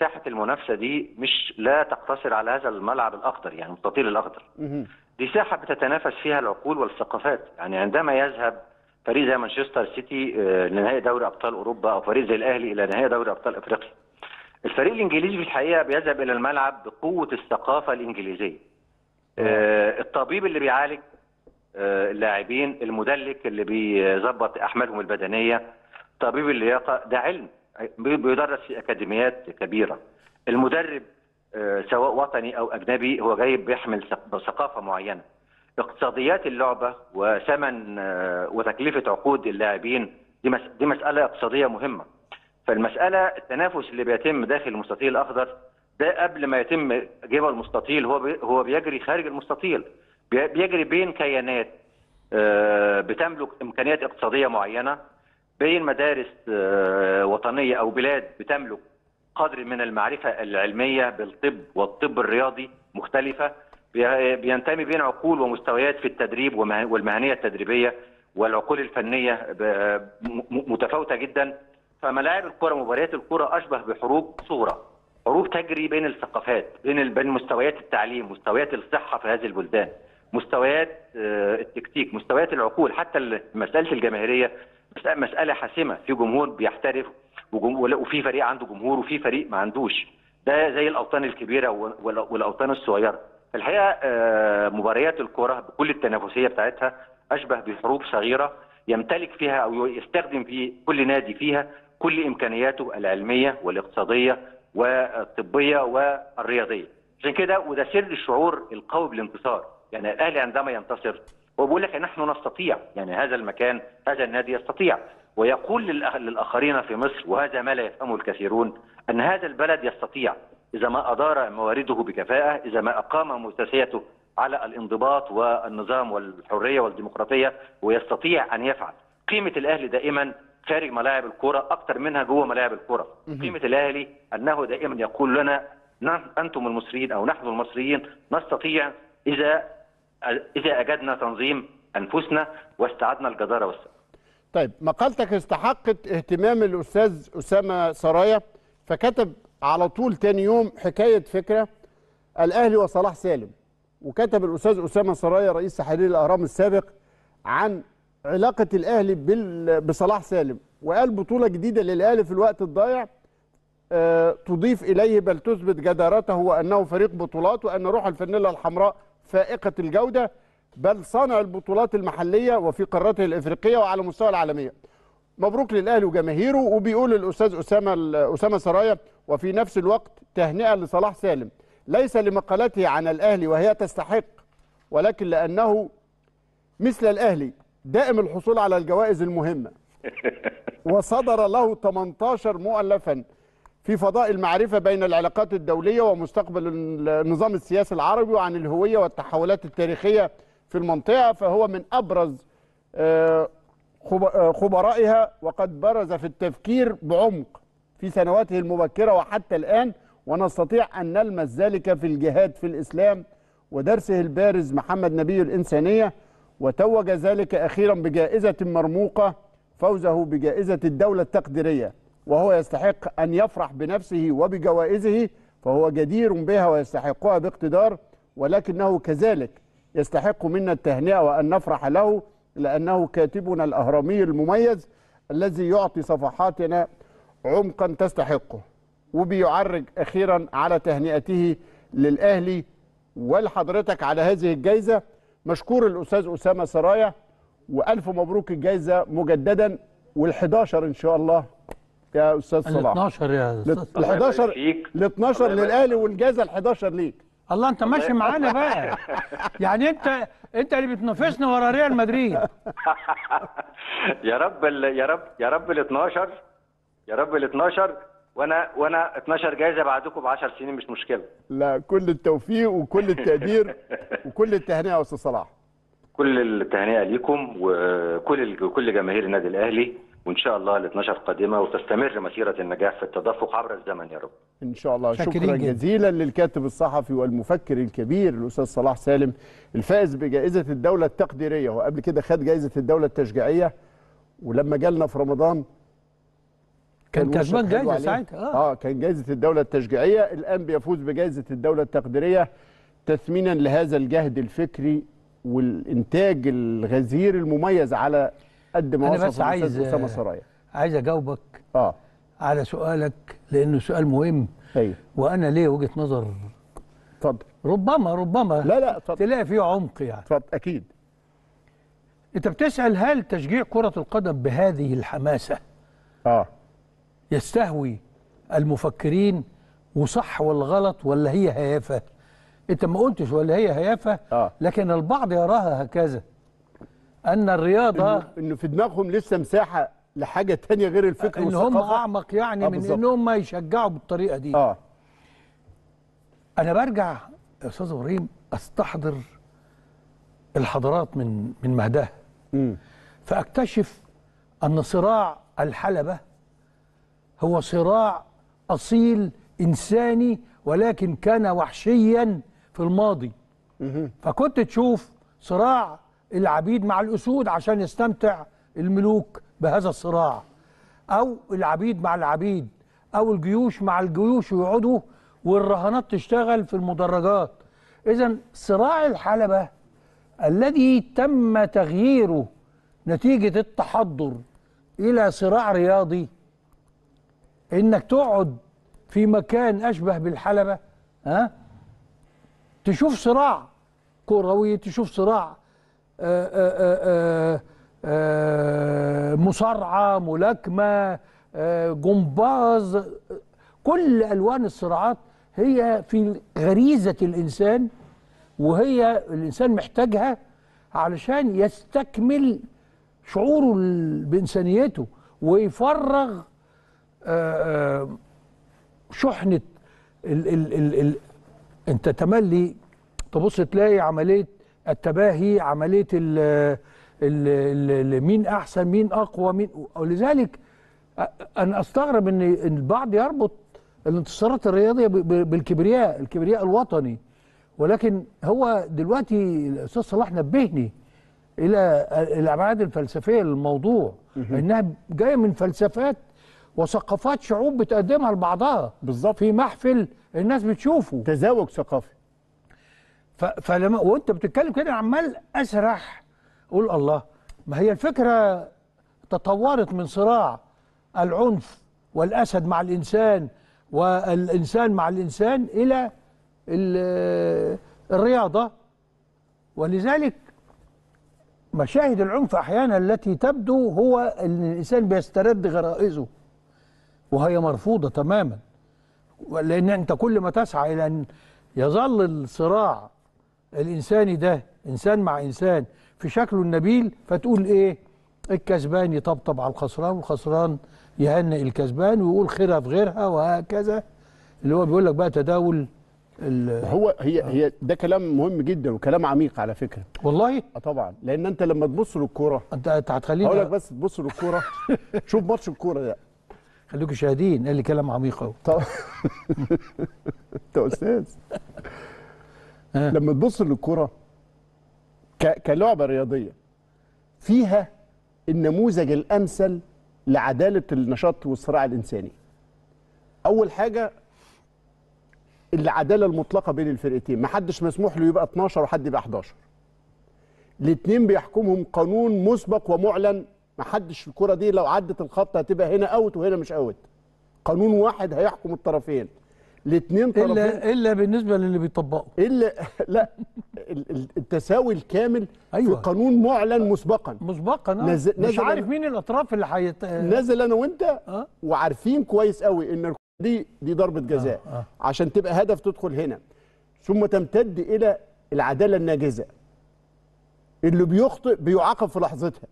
ساحه المنافسه دي مش لا تقتصر على هذا الملعب الاخضر يعني المستطيل الاخضر دي ساحه بتتنافس فيها العقول والثقافات يعني عندما يذهب فريق زي مانشستر سيتي آه، لنهائي دوري ابطال اوروبا او فريق زي الاهلي الى نهائي دوري ابطال افريقيا الفريق الانجليزي في الحقيقه بيذهب الى الملعب بقوه الثقافه الانجليزيه آه، الطبيب اللي بيعالج آه، اللاعبين المدلك اللي بيظبط احمالهم البدنيه طبيب اللياقه ده علم بيدرس في اكاديميات كبيره المدرب آه، سواء وطني او اجنبي هو جاي بيحمل ثقافه معينه اقتصاديات اللعبه وثمن آه، وتكلفه عقود اللاعبين دي دي مساله اقتصاديه مهمه فالمساله التنافس اللي بيتم داخل المستطيل الاخضر ده قبل ما يتم جبل المستطيل هو هو بيجري خارج المستطيل بيجري بين كيانات آه، بتملك امكانيات اقتصاديه معينه بين مدارس آه، وطنيه او بلاد بتملك قدر من المعرفه العلميه بالطب والطب الرياضي مختلفه بينتمي بين عقول ومستويات في التدريب والمهنيه التدريبيه والعقول الفنيه متفاوته جدا فملاعب الكره مباريات الكره اشبه بحروب صغرى حروب تجري بين الثقافات بين بين مستويات التعليم مستويات الصحه في هذه البلدان مستويات آه، التكتيك مستويات العقول حتى مساله الجماهيريه مساله حاسمه في جمهور بيحترف وفي فريق عنده جمهور وفي فريق ما عندوش ده زي الاوطان الكبيره والاوطان الصغيره الحقيقه آه، مباريات الكره بكل التنافسيه بتاعتها اشبه بحروب صغيره يمتلك فيها او يستخدم في كل نادي فيها كل امكانياته العلميه والاقتصاديه والطبيه والرياضيه عشان كده وده سر الشعور القوي بالانتصار يعني الاهلي عندما ينتصر وبقول لك نحن نستطيع يعني هذا المكان هذا النادي يستطيع ويقول للآخرين في مصر وهذا ما لا يفهمه الكثيرون أن هذا البلد يستطيع إذا ما أدار موارده بكفاءة إذا ما أقام مؤسساته على الانضباط والنظام والحرية والديمقراطية ويستطيع أن يفعل قيمة الأهلي دائما خارج ملاعب الكرة أكثر منها جوه ملاعب الكرة قيمة الأهلي أنه دائما يقول لنا أنتم المصريين أو نحن المصريين نستطيع إذا اذا اجدنا تنظيم انفسنا واستعدنا الجداره والثقه. طيب مقالتك استحقت اهتمام الاستاذ اسامه سرايا فكتب على طول تاني يوم حكايه فكره الاهلي وصلاح سالم وكتب الاستاذ اسامه سرايا رئيس تحرير الاهرام السابق عن علاقه الاهلي بصلاح سالم وقال بطوله جديده للاهلي في الوقت الضايع آه، تضيف اليه بل تثبت جدارته وانه فريق بطولات وان روح الفانيلا الحمراء فائقه الجوده بل صانع البطولات المحليه وفي قارته الافريقيه وعلى مستوى العالميه. مبروك للاهلي وجماهيره وبيقول الاستاذ اسامه اسامه سرايا وفي نفس الوقت تهنئه لصلاح سالم ليس لمقالته عن الاهلي وهي تستحق ولكن لانه مثل الاهلي دائم الحصول على الجوائز المهمه وصدر له 18 مؤلفا في فضاء المعرفة بين العلاقات الدولية ومستقبل النظام السياسي العربي وعن الهوية والتحولات التاريخية في المنطقة فهو من أبرز آه، آه، خبرائها وقد برز في التفكير بعمق في سنواته المبكرة وحتى الآن ونستطيع أن نلمس ذلك في الجهاد في الإسلام ودرسه البارز محمد نبي الإنسانية وتوج ذلك أخيرا بجائزة مرموقة فوزه بجائزة الدولة التقديرية وهو يستحق أن يفرح بنفسه وبجوائزه فهو جدير بها ويستحقها باقتدار ولكنه كذلك يستحق منا التهنئة وأن نفرح له لأنه كاتبنا الأهرامي المميز الذي يعطي صفحاتنا عمقا تستحقه وبيعرج أخيرا على تهنئته للأهلي ولحضرتك على هذه الجايزة مشكور الأستاذ أسامة سرايا وألف مبروك الجايزة مجددا وال11 إن شاء الله يا استاذ صلاح ال 12 يا استاذ ال 11 ال 12 للاهلي والجازه ال 11 ليك الله انت ماشي معانا بقى يعني انت انت اللي بتنافسنا ورا ريال مدريد يا رب يا رب يا رب ال 12 يا رب ال 12 وانا وانا 12 جايزه بعدكم ب 10 سنين مش مشكله لا كل التوفيق وكل التقدير وكل التهنئه يا استاذ صلاح كل التهنئه ليكم وكل كل جماهير النادي الاهلي وان شاء الله ال 12 قادمه وتستمر مسيره النجاح في التدفق عبر الزمن يا رب. ان شاء الله شكرا جزيلا للكاتب الصحفي والمفكر الكبير الاستاذ صلاح سالم الفائز بجائزه الدوله التقديريه وقبل كده خد جائزه الدوله التشجيعيه ولما جالنا في رمضان كان كسبان جايزه ساعتها آه. اه كان جايزه الدوله التشجيعيه الان بيفوز بجائزه الدوله التقديريه تثمينا لهذا الجهد الفكري والانتاج الغزير المميز على قد ما وصف بس عايز اسامه سرايا عايز اجاوبك اه على سؤالك لانه سؤال مهم ايوه وانا ليه وجهه نظر اتفضل ربما ربما لا لا اتفضل تلاقي فيه عمق يعني اتفضل اكيد انت بتسال هل تشجيع كره القدم بهذه الحماسه اه يستهوي المفكرين وصح ولا غلط ولا هي هيافه انت ما قلتش ولا هي هيافه آه. لكن البعض يراها هكذا ان الرياضه انه في دماغهم لسه مساحه لحاجه تانية غير الفكر ان هم اعمق يعني آه من بالزبط. ان هم يشجعوا بالطريقه دي اه انا برجع يا استاذ ابراهيم استحضر الحضارات من من مهدها فاكتشف ان صراع الحلبه هو صراع اصيل انساني ولكن كان وحشيا في الماضي فكنت تشوف صراع العبيد مع الأسود عشان يستمتع الملوك بهذا الصراع أو العبيد مع العبيد أو الجيوش مع الجيوش ويقعدوا والرهانات تشتغل في المدرجات إذا صراع الحلبة الذي تم تغييره نتيجة التحضر إلى صراع رياضي إنك تقعد في مكان أشبه بالحلبة ها تشوف صراع كروي تشوف صراع آه، آه، آه، مصارعه ملاكمه جمباز كل الوان الصراعات هي في غريزه الانسان وهي الانسان محتاجها علشان يستكمل شعوره بانسانيته ويفرغ شحنه ال ال ال ال انت تملي تبص تلاقي عمليه التباهي عمليه الـ الـ الـ مين احسن مين اقوى مين ولذلك انا استغرب ان البعض يربط الانتصارات الرياضيه بالكبرياء الكبرياء الوطني ولكن هو دلوقتي الاستاذ صلاح نبهني الى الابعاد الفلسفيه للموضوع انها جايه من فلسفات وثقافات شعوب بتقدمها لبعضها بالظبط في محفل الناس بتشوفه تزاوج ثقافي فلما وانت بتتكلم كده عمال اسرح قول الله ما هي الفكره تطورت من صراع العنف والاسد مع الانسان والانسان مع الانسان الى الرياضه ولذلك مشاهد العنف احيانا التي تبدو هو ان الانسان بيسترد غرائزه وهي مرفوضه تماما لان انت كل ما تسعى الى ان يظل الصراع الإنساني ده إنسان مع إنسان في شكله النبيل فتقول إيه الكسبان يطبطب على الخسران والخسران يهنئ الكسبان ويقول خيرها في غيرها وهكذا اللي هو بيقول لك بقى تداول هو هي آه. هي ده كلام مهم جدا وكلام عميق على فكره والله اه طبعا لان انت لما تبص للكوره انت هتخليني اقول لك بس تبص للكوره شوف ماتش الكوره ده خليكم شاهدين قال لي كلام عميق قوي طبعا انت استاذ آه. لما تبص للكره كلعبه رياضيه فيها النموذج الامثل لعداله النشاط والصراع الانساني اول حاجه العداله المطلقه بين الفرقتين محدش مسموح له يبقى 12 وحد يبقى 11 الاثنين بيحكمهم قانون مسبق ومعلن محدش الكره دي لو عدت الخط هتبقى هنا اوت وهنا مش اوت قانون واحد هيحكم الطرفين الاثنين طرفين الا الا بالنسبه للي بيطبقوا الا لا التساوي الكامل أيوة. في قانون معلن مسبقا مسبقا آه. نزل مش عارف مين الاطراف اللي حيت... نازل انا وانت آه؟ وعارفين كويس قوي ان دي دي ضربه آه، جزاء آه. آه. عشان تبقى هدف تدخل هنا ثم تمتد الى العداله الناجزه اللي بيخطئ بيعاقب في لحظتها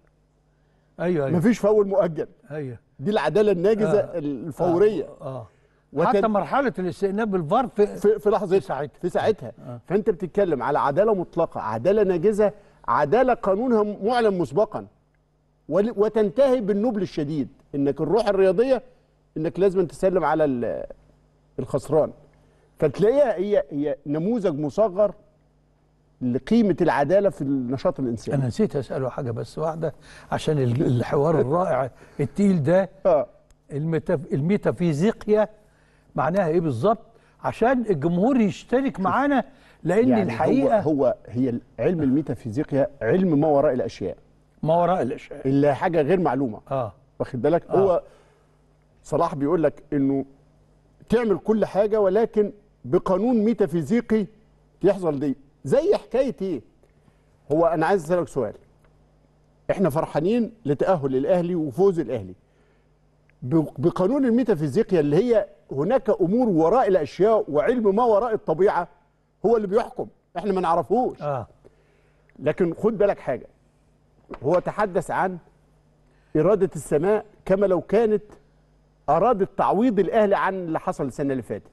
ايوه ايوه مفيش فاول مؤجل ايوه دي العداله الناجزه آه. الفوريه آه. آه. وتن... حتى مرحله الاستئناف بالفار في في, في لحظتها في ساعتها, في ساعتها. آه. فانت بتتكلم على عداله مطلقه عداله ناجزه عداله قانونها معلن مسبقا وتنتهي بالنبل الشديد انك الروح الرياضيه انك لازم تسلم على الخسران فتلاقيها هي هي نموذج مصغر لقيمه العداله في النشاط الانساني انا نسيت اساله حاجه بس واحده عشان الحوار الرائع التقيل ده آه. الميتافيزيقيا معناها ايه بالظبط عشان الجمهور يشترك معانا لان يعني الحقيقه هو, هو هي علم الميتافيزيقيا علم ما وراء الاشياء ما وراء الاشياء اللي حاجه غير معلومه اه واخد بالك آه. هو صلاح بيقول لك انه تعمل كل حاجه ولكن بقانون ميتافيزيقي يحصل دي زي حكايه ايه هو انا عايز اسالك سؤال احنا فرحانين لتاهل الاهلي وفوز الاهلي بقانون الميتافيزيقيا اللي هي هناك امور وراء الاشياء وعلم ما وراء الطبيعه هو اللي بيحكم احنا ما نعرفوش آه. لكن خد بالك حاجه هو تحدث عن اراده السماء كما لو كانت ارادت تعويض الاهلي عن اللي حصل السنه اللي فاتت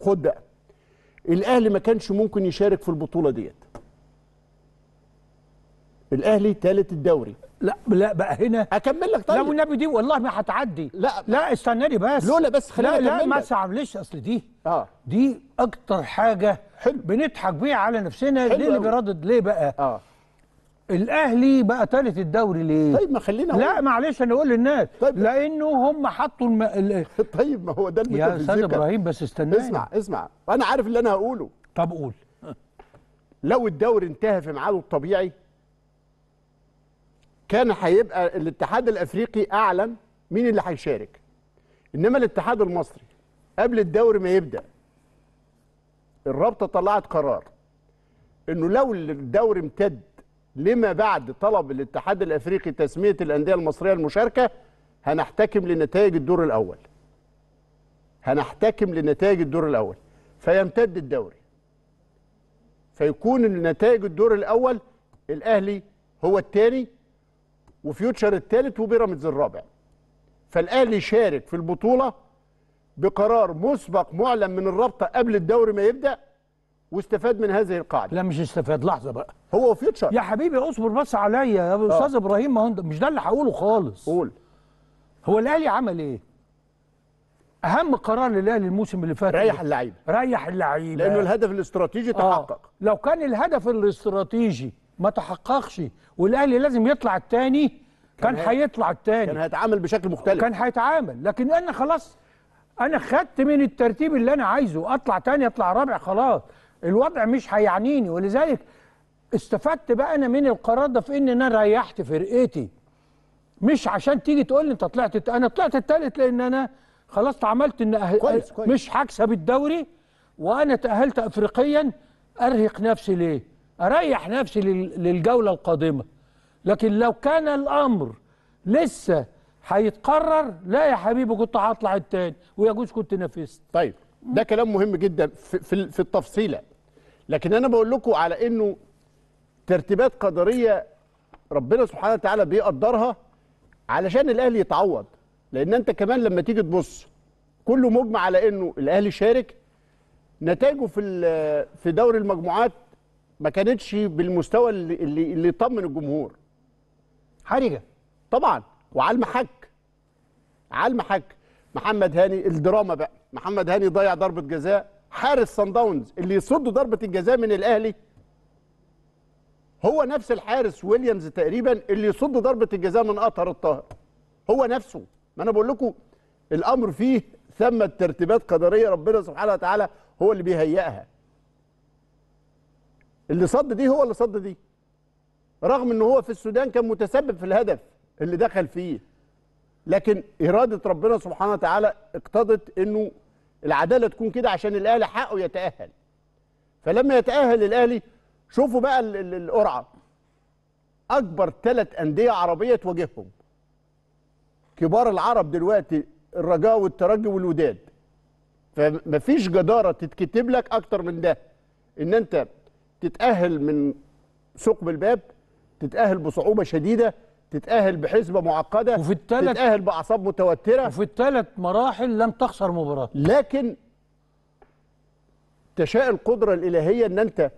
خد بقى الاهلي ما كانش ممكن يشارك في البطوله ديت الاهلي ثالث الدوري لا لا بقى هنا اكمل لك طيب لا والنبي دي والله ما هتعدي لا لا استناني بس لولا بس خلينا لا لا ما تعملش اصل دي اه دي اكتر حاجه حلو بنضحك بيها على نفسنا ليه اللي بيردد ليه بقى اه الاهلي بقى ثالث الدوري ليه طيب ما خلينا لا معلش انا اقول للناس طيب لانه هم حطوا الم... ال... طيب ما هو ده اللي يا استاذ ابراهيم بس استناني اسمع اسمع انا عارف اللي انا هقوله طب قول لو الدوري انتهى في ميعاده الطبيعي كان هيبقى الاتحاد الافريقي اعلن مين اللي هيشارك انما الاتحاد المصري قبل الدوري ما يبدا الرابطه طلعت قرار انه لو الدوري امتد لما بعد طلب الاتحاد الافريقي تسميه الانديه المصريه المشاركه هنحتكم لنتائج الدور الاول هنحتكم لنتائج الدور الاول فيمتد الدوري فيكون نتائج الدور الاول الاهلي هو الثاني وفيوتشر الثالث وبيراميدز الرابع فالاهلي شارك في البطوله بقرار مسبق معلن من الرابطه قبل الدوري ما يبدا واستفاد من هذه القاعده لا مش استفاد لحظه بقى هو وفيوتشر يا حبيبي اصبر بس عليا يا استاذ آه. ابراهيم ما مش ده اللي هقوله خالص قول هو الاهلي عمل ايه اهم قرار للاهلي الموسم اللي فات ريح اللعيبه ريح اللعيبه لانه الهدف الاستراتيجي آه. تحقق آه. لو كان الهدف الاستراتيجي ما تحققش والاهلي لازم يطلع الثاني كان هيطلع الثاني كان هيتعامل بشكل مختلف كان هيتعامل لكن انا خلاص انا خدت من الترتيب اللي انا عايزه اطلع ثاني اطلع رابع خلاص الوضع مش هيعنيني ولذلك استفدت بقى انا من القرار ده في ان انا ريحت فرقتي مش عشان تيجي تقول لي انت طلعت انا طلعت الثالث لان انا خلاص اتعاملت ان أه... كويس أه، كويس. مش هكسب الدوري وانا تاهلت افريقيا ارهق نفسي ليه أريح نفسي للجولة القادمة لكن لو كان الأمر لسه هيتقرر لا يا حبيبي كنت هطلع التاني ويجوز كنت نفست طيب ده كلام مهم جدا في, في التفصيلة لكن أنا بقول لكم على أنه ترتيبات قدرية ربنا سبحانه وتعالى بيقدرها علشان الأهلي يتعوض لأن أنت كمان لما تيجي تبص كله مجمع على أنه الأهلي شارك نتائجه في في دوري المجموعات ما كانتش بالمستوى اللي اللي اللي يطمن الجمهور حرجه طبعا وعلى المحك على المحك محمد هاني الدراما بقى محمد هاني ضيع ضربه جزاء حارس سان داونز اللي يصد ضربه الجزاء من الاهلي هو نفس الحارس ويليامز تقريبا اللي يصد ضربه الجزاء من قطر الطاهر هو نفسه ما انا بقول لكم الامر فيه ثمه ترتيبات قدريه ربنا سبحانه وتعالى هو اللي بيهيئها اللي صد دي هو اللي صد دي رغم ان هو في السودان كان متسبب في الهدف اللي دخل فيه لكن اراده ربنا سبحانه وتعالى اقتضت انه العداله تكون كده عشان الاهلي حقه يتاهل فلما يتاهل الاهلي شوفوا بقى القرعه اكبر ثلاث انديه عربيه تواجههم كبار العرب دلوقتي الرجاء والترجي والوداد فمفيش جداره تتكتب لك اكتر من ده ان انت تتأهل من ثقب الباب تتأهل بصعوبة شديدة تتأهل بحسبة معقدة وفي التلت تتأهل بأعصاب متوترة وفي الثلاث مراحل لم تخسر مباراة لكن تشاء القدرة الإلهية أن أنت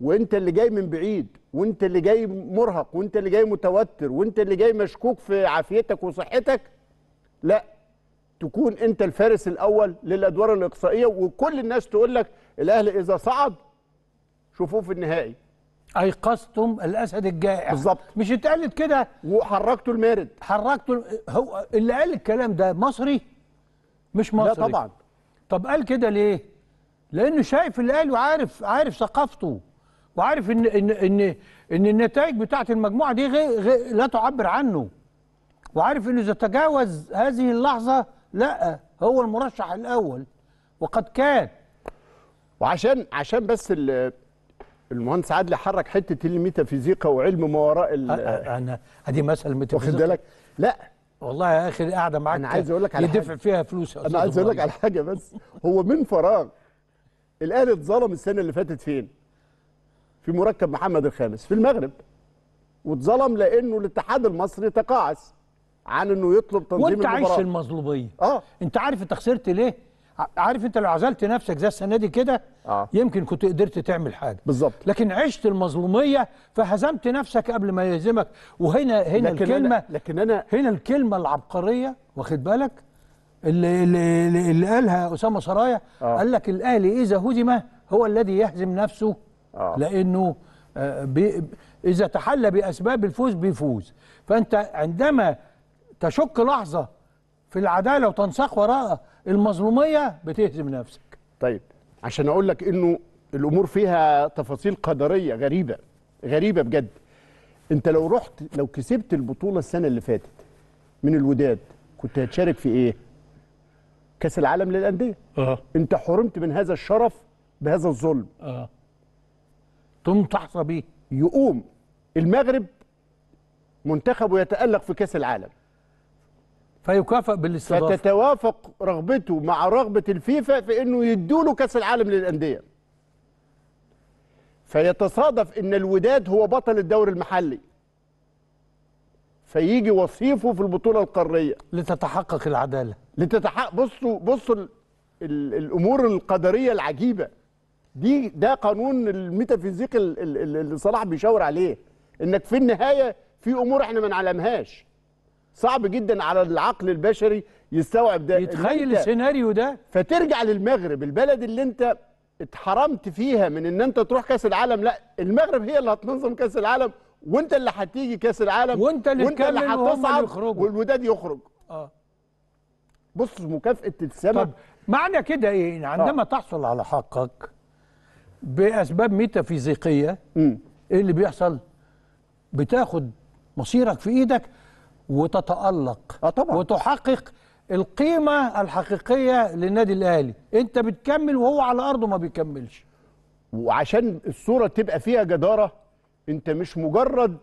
وأنت اللي جاي من بعيد وأنت اللي جاي مرهق وأنت اللي جاي متوتر وأنت اللي جاي مشكوك في عافيتك وصحتك لا تكون أنت الفارس الأول للأدوار الإقصائية وكل الناس تقول لك الأهلي إذا صعد شوفوه في النهائي ايقظتم الاسد الجائع بالظبط مش اتقالت كده وحركته المارد حركته هو اللي قال الكلام ده مصري مش مصري لا طبعا طب قال كده ليه لانه شايف اللي قال وعارف عارف ثقافته وعارف ان ان ان ان النتائج بتاعه المجموعه دي غي غي لا تعبر عنه وعارف انه اذا تجاوز هذه اللحظه لا هو المرشح الاول وقد كان وعشان عشان بس المهندس عادل حرك حته الميتافيزيقا وعلم ما وراء ال انا ادي مساله الميتافيزيقا واخد بالك لا والله يا اخي قاعده معاك انا عايز اقول لك على يدفع فيها فلوس انا عايز اقول لك على حاجه بس هو من فراغ الاهلي اتظلم السنه اللي فاتت فين؟ في مركب محمد الخامس في المغرب واتظلم لانه الاتحاد المصري تقاعس عن انه يطلب تنظيم وانت المباراه وانت عايش في المظلوميه اه انت عارف انت خسرت ليه؟ عارف انت لو عزلت نفسك زي السنه دي كده آه. يمكن كنت قدرت تعمل حاجه بالظبط لكن عشت المظلوميه فهزمت نفسك قبل ما يهزمك وهنا هنا لكن الكلمه أنا لكن انا هنا الكلمه العبقريه واخد بالك اللي, اللي, اللي قالها اسامه سرايا آه. قال لك الاهلي اذا هزم هو الذي يهزم نفسه آه. لانه آه، اذا تحلى باسباب الفوز بيفوز فانت عندما تشك لحظه في العداله وتنساق وراءها المظلوميه بتهزم نفسك طيب عشان اقول لك انه الامور فيها تفاصيل قدريه غريبه غريبه بجد انت لو رحت لو كسبت البطوله السنه اللي فاتت من الوداد كنت هتشارك في ايه كاس العالم للانديه اه انت حرمت من هذا الشرف بهذا الظلم اه تم تحظى بيه يقوم المغرب منتخبه يتالق في كاس العالم فيكافئ بالاستضافه فتتوافق رغبته مع رغبه الفيفا في انه يدوا له كاس العالم للانديه فيتصادف ان الوداد هو بطل الدوري المحلي فيجي وصيفه في البطوله القاريه لتتحقق العداله لتتحقق بصوا بصوا الامور القدريه العجيبه دي ده قانون الميتافيزيق اللي صلاح بيشاور عليه انك في النهايه في امور احنا ما نعلمهاش صعب جدا على العقل البشري يستوعب ده يتخيل السيناريو ده فترجع للمغرب البلد اللي انت اتحرمت فيها من ان انت تروح كاس العالم لا المغرب هي اللي هتنظم كاس العالم وانت اللي هتيجي كاس العالم وانت اللي, وانت اللي هتصعد والوداد يخرج اه بص مكافاه السبب معنى كده ايه يعني عندما آه. تحصل على حقك باسباب ميتافيزيقيه ايه اللي بيحصل بتاخد مصيرك في ايدك وتتألق آه طبعا. وتحقق القيمة الحقيقية للنادي الأهلي أنت بتكمل وهو على أرضه ما بيكملش وعشان الصورة تبقى فيها جدارة أنت مش مجرد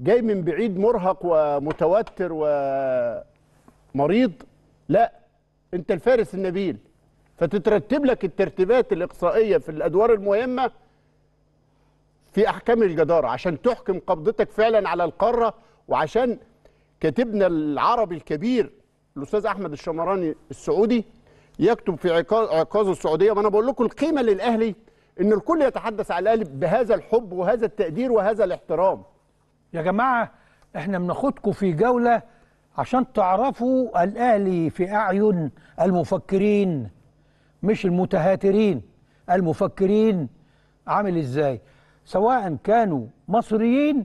جاي من بعيد مرهق ومتوتر ومريض لا أنت الفارس النبيل فتترتب لك الترتيبات الإقصائية في الأدوار المهمة في أحكام الجدارة عشان تحكم قبضتك فعلا على القارة وعشان كاتبنا العربي الكبير الاستاذ احمد الشمراني السعودي يكتب في عكاظ السعوديه وانا بقول لكم القيمه للاهلي ان الكل يتحدث على الاهلي بهذا الحب وهذا التقدير وهذا الاحترام يا جماعه احنا بناخدكم في جوله عشان تعرفوا الاهلي في اعين المفكرين مش المتهاترين المفكرين عامل ازاي سواء كانوا مصريين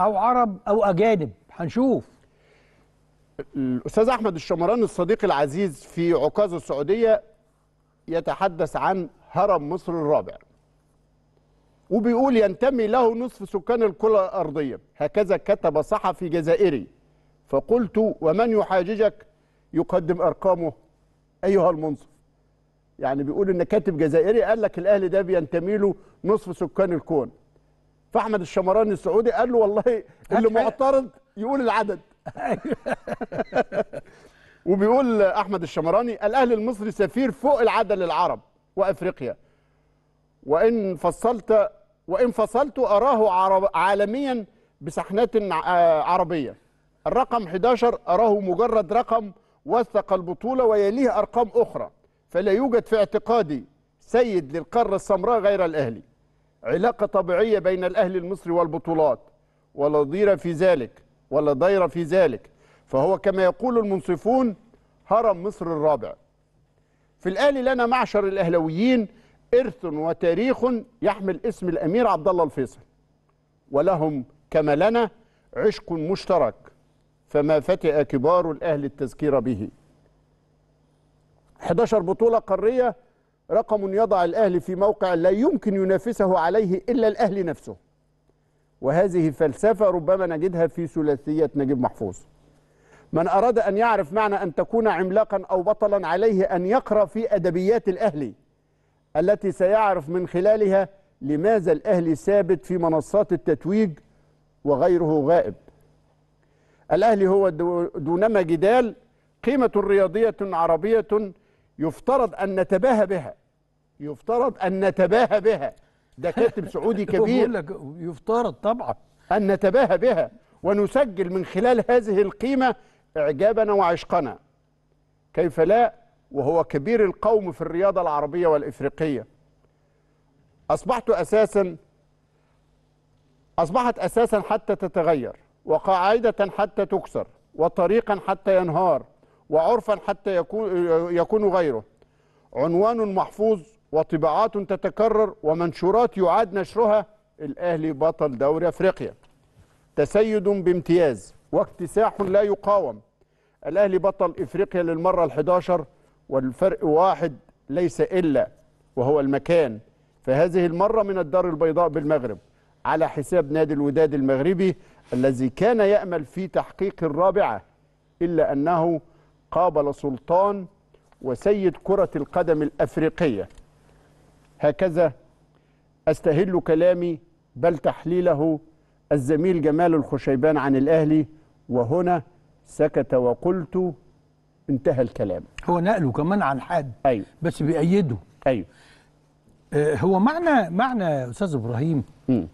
او عرب او اجانب هنشوف الاستاذ احمد الشمران الصديق العزيز في عكاظ السعوديه يتحدث عن هرم مصر الرابع وبيقول ينتمي له نصف سكان الكره الارضيه هكذا كتب صحفي جزائري فقلت ومن يحاججك يقدم ارقامه ايها المنصف يعني بيقول ان كاتب جزائري قال لك الاهلي ده بينتمي له نصف سكان الكون فاحمد الشمراني السعودي قال له والله اللي معترض يقول العدد أيوة. وبيقول احمد الشمراني الاهلي المصري سفير فوق العاده للعرب وافريقيا وان فصلت وان فصلت اراه عرب عالميا بسحنات آه، عربيه الرقم 11 اراه مجرد رقم وثق البطوله ويليه ارقام اخرى فلا يوجد في اعتقادي سيد للقاره السمراء غير الاهلي علاقه طبيعيه بين الاهلي المصري والبطولات ولا ضير في ذلك ولا ضير في ذلك فهو كما يقول المنصفون هرم مصر الرابع في الاهلي لنا معشر الأهلويين إرث وتاريخ يحمل اسم الأمير عبد الله الفيصل ولهم كما لنا عشق مشترك فما فتئ كبار الأهل التذكير به 11 بطولة قارية رقم يضع الأهلي في موقع لا يمكن ينافسه عليه إلا الأهلي نفسه وهذه فلسفه ربما نجدها في ثلاثية نجيب محفوظ من أراد أن يعرف معنى أن تكون عملاقا أو بطلا عليه أن يقرأ في أدبيات الأهلي التي سيعرف من خلالها لماذا الأهلي ثابت في منصات التتويج وغيره غائب الأهلي هو دونما جدال قيمة رياضية عربية يفترض أن نتباهى بها يفترض أن نتباهى بها ده كاتب سعودي كبير لك يفترض طبعا أن نتباهى بها ونسجل من خلال هذه القيمة إعجابنا وعشقنا كيف لا وهو كبير القوم في الرياضة العربية والإفريقية أصبحت أساسا أصبحت أساسا حتى تتغير وقاعدة حتى تكسر وطريقا حتى ينهار وعرفا حتى يكون, يكون غيره عنوان محفوظ وطباعات تتكرر ومنشورات يعاد نشرها الأهلي بطل دوري أفريقيا تسيد بامتياز واكتساح لا يقاوم الأهلي بطل إفريقيا للمرة الحداشر والفرق واحد ليس إلا وهو المكان فهذه المرة من الدار البيضاء بالمغرب على حساب نادي الوداد المغربي الذي كان يأمل في تحقيق الرابعة إلا أنه قابل سلطان وسيد كرة القدم الأفريقية هكذا أستهل كلامي بل تحليله الزميل جمال الخشيبان عن الأهلي وهنا سكت وقلت انتهى الكلام هو نقله كمان عن حد أيوه بس بيأيده أيوه آه هو معنى معنى أستاذ إبراهيم م.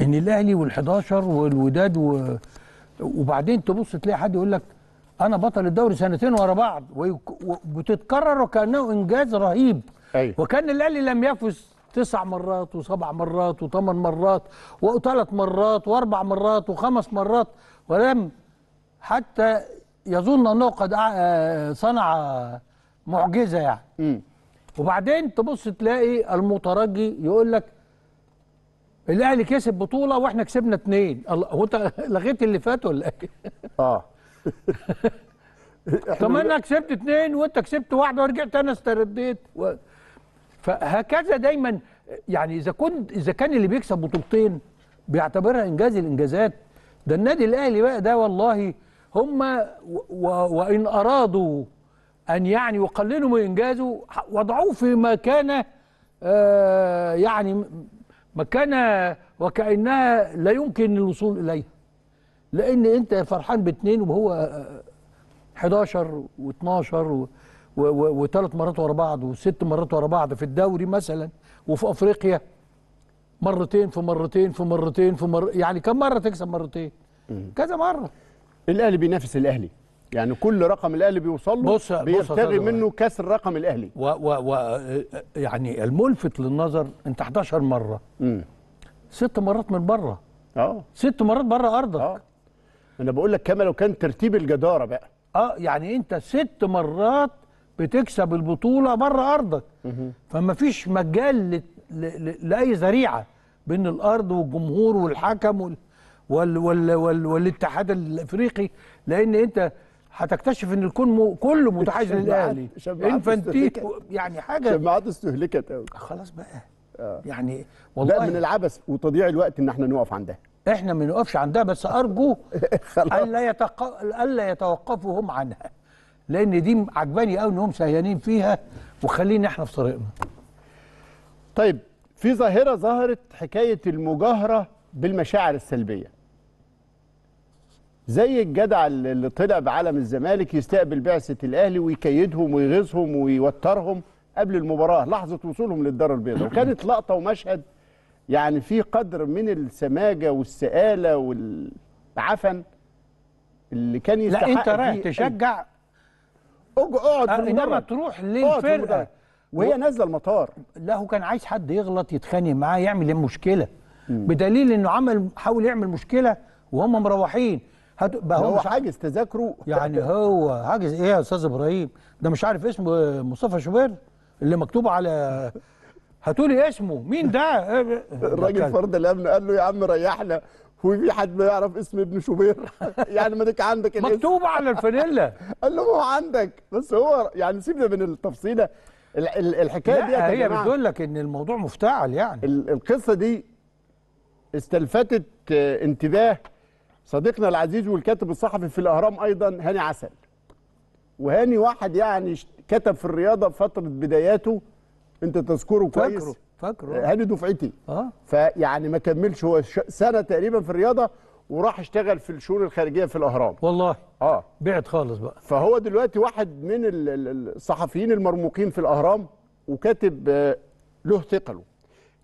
إن الأهلي وال11 والوداد و وبعدين تبص تلاقي حد يقول لك انا بطل الدوري سنتين ورا بعض وبتتكرر وكانه انجاز رهيب أيوة. وكان الاهلي لم يفز تسع مرات وسبع مرات وثمان مرات وثلاث مرات واربع مرات وخمس مرات ولم حتى يظن انه قد آه، صنع معجزه يعني م. وبعدين تبص تلاقي المترجي يقول لك الاهلي كسب بطوله واحنا كسبنا اثنين الله هو انت لغيت اللي فات ولا ايه؟ اه طب انا كسبت اثنين وانت كسبت واحده ورجعت انا استرديت و... فهكذا دايما يعني اذا كنت اذا كان اللي بيكسب بطولتين بيعتبرها انجاز الانجازات ده النادي الاهلي بقى ده والله هم وان ارادوا ان يعني يقللوا من انجازه وضعوه في مكانه آه، يعني مكانه وكانها لا يمكن الوصول اليها لان انت فرحان باثنين وهو 11 آه، و12 وثلاث مرات ورا بعض وست مرات ورا بعض في الدوري مثلا وفي افريقيا مرتين في مرتين في مرتين في مر يعني كم مره تكسب مرتين؟ كذا مره الاهلي بينافس الاهلي يعني كل رقم الاهلي بيوصل له بص بيرتغي منه كسر رقم الاهلي و, و, و يعني الملفت للنظر انت 11 مره مم. ست مرات من بره اه ست مرات بره ارضك اه انا بقول لك كما لو كان ترتيب الجداره بقى اه يعني انت ست مرات بتكسب البطوله بره ارضك فما فيش مجال لاي ذريعه بين الارض والجمهور والحكم وال وال وال وال والاتحاد الافريقي لان انت هتكتشف ان الكون كله متحيز للاهلي انفانتيتو يعني حاجه شماعات استهلكت قوي خلاص بقى آه. يعني والله لا من العبث وتضييع الوقت ان احنا نقف عندها احنا ما نقفش عندها بس ارجو الا يتق... الا يتوقفوا هم عنها لان دي عجباني قوي انهم سهيانين فيها وخلينا احنا في طريقنا طيب في ظاهره ظهرت حكايه المجاهره بالمشاعر السلبيه زي الجدع اللي طلع بعلم الزمالك يستقبل بعثه الاهلي ويكيدهم ويغيظهم ويوترهم قبل المباراه لحظه وصولهم للدار البيضاء وكانت لقطه ومشهد يعني في قدر من السماجه والسآله والعفن اللي كان يستحق لا انت رايح تشجع اقعد في انما تروح للفرقه وهي نازله المطار لا هو كان عايز حد يغلط يتخانق معاه يعمل ايه مشكله بدليل انه عمل حاول يعمل مشكله وهم مروحين بقى هو مش حاجز تذاكره يعني هو حاجز ايه يا استاذ ابراهيم ده مش عارف اسمه مصطفى شوبير اللي مكتوب على هاتولي اسمه مين ده الراجل فرد الامن قال له يا عم ريحنا وفي حد ما يعرف اسم ابن شوبير يعني ما ديك عندك الاسم مكتوب على الفانيلا قال له هو عندك بس هو يعني سيبنا من التفصيله الحكايه دي هي بتقول لك ان الموضوع مفتعل يعني القصه دي استلفتت آه، انتباه صديقنا العزيز والكاتب الصحفي في الاهرام ايضا هاني عسل وهاني واحد يعني كتب في الرياضه فتره بداياته انت تذكره كويس فاكره آه، هاني دفعتي اه فيعني ما كملش هو سنه تقريبا في الرياضه وراح اشتغل في الشؤون الخارجيه في الاهرام والله اه بعت خالص بقى فهو دلوقتي واحد من الصحفيين المرموقين في الاهرام وكاتب آه، له ثقله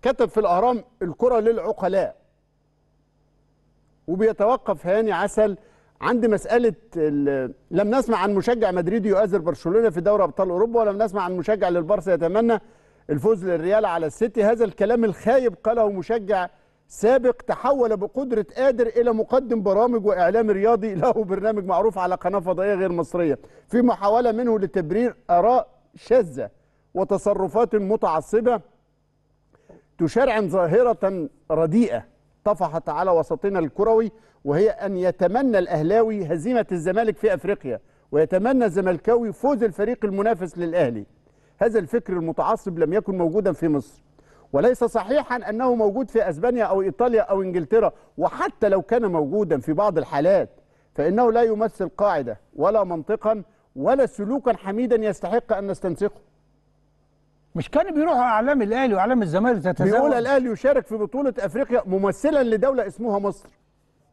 كتب في الاهرام الكره للعقلاء وبيتوقف هاني عسل عند مساله لم نسمع عن مشجع مدريد يؤازر برشلونه في دوري ابطال اوروبا ولم نسمع عن مشجع للبرسا يتمنى الفوز للريال على السيتي هذا الكلام الخايب قاله مشجع سابق تحول بقدرة قادر إلى مقدم برامج وإعلام رياضي له برنامج معروف على قناة فضائية غير مصرية في محاولة منه لتبرير آراء شاذة وتصرفات متعصبة تشرعن ظاهرة رديئة طفحت على وسطنا الكروي وهي أن يتمنى الأهلاوي هزيمة الزمالك في أفريقيا ويتمنى الزملكاوي فوز الفريق المنافس للأهلي هذا الفكر المتعصب لم يكن موجودا في مصر وليس صحيحا أنه موجود في أسبانيا أو إيطاليا أو إنجلترا وحتى لو كان موجودا في بعض الحالات فإنه لا يمثل قاعدة ولا منطقا ولا سلوكا حميدا يستحق أن نستنسخه مش كانوا بيروحوا اعلام الاهلي واعلام الزمالك تتزوج بيقول الاهلي يشارك في بطوله افريقيا ممثلا لدوله اسمها مصر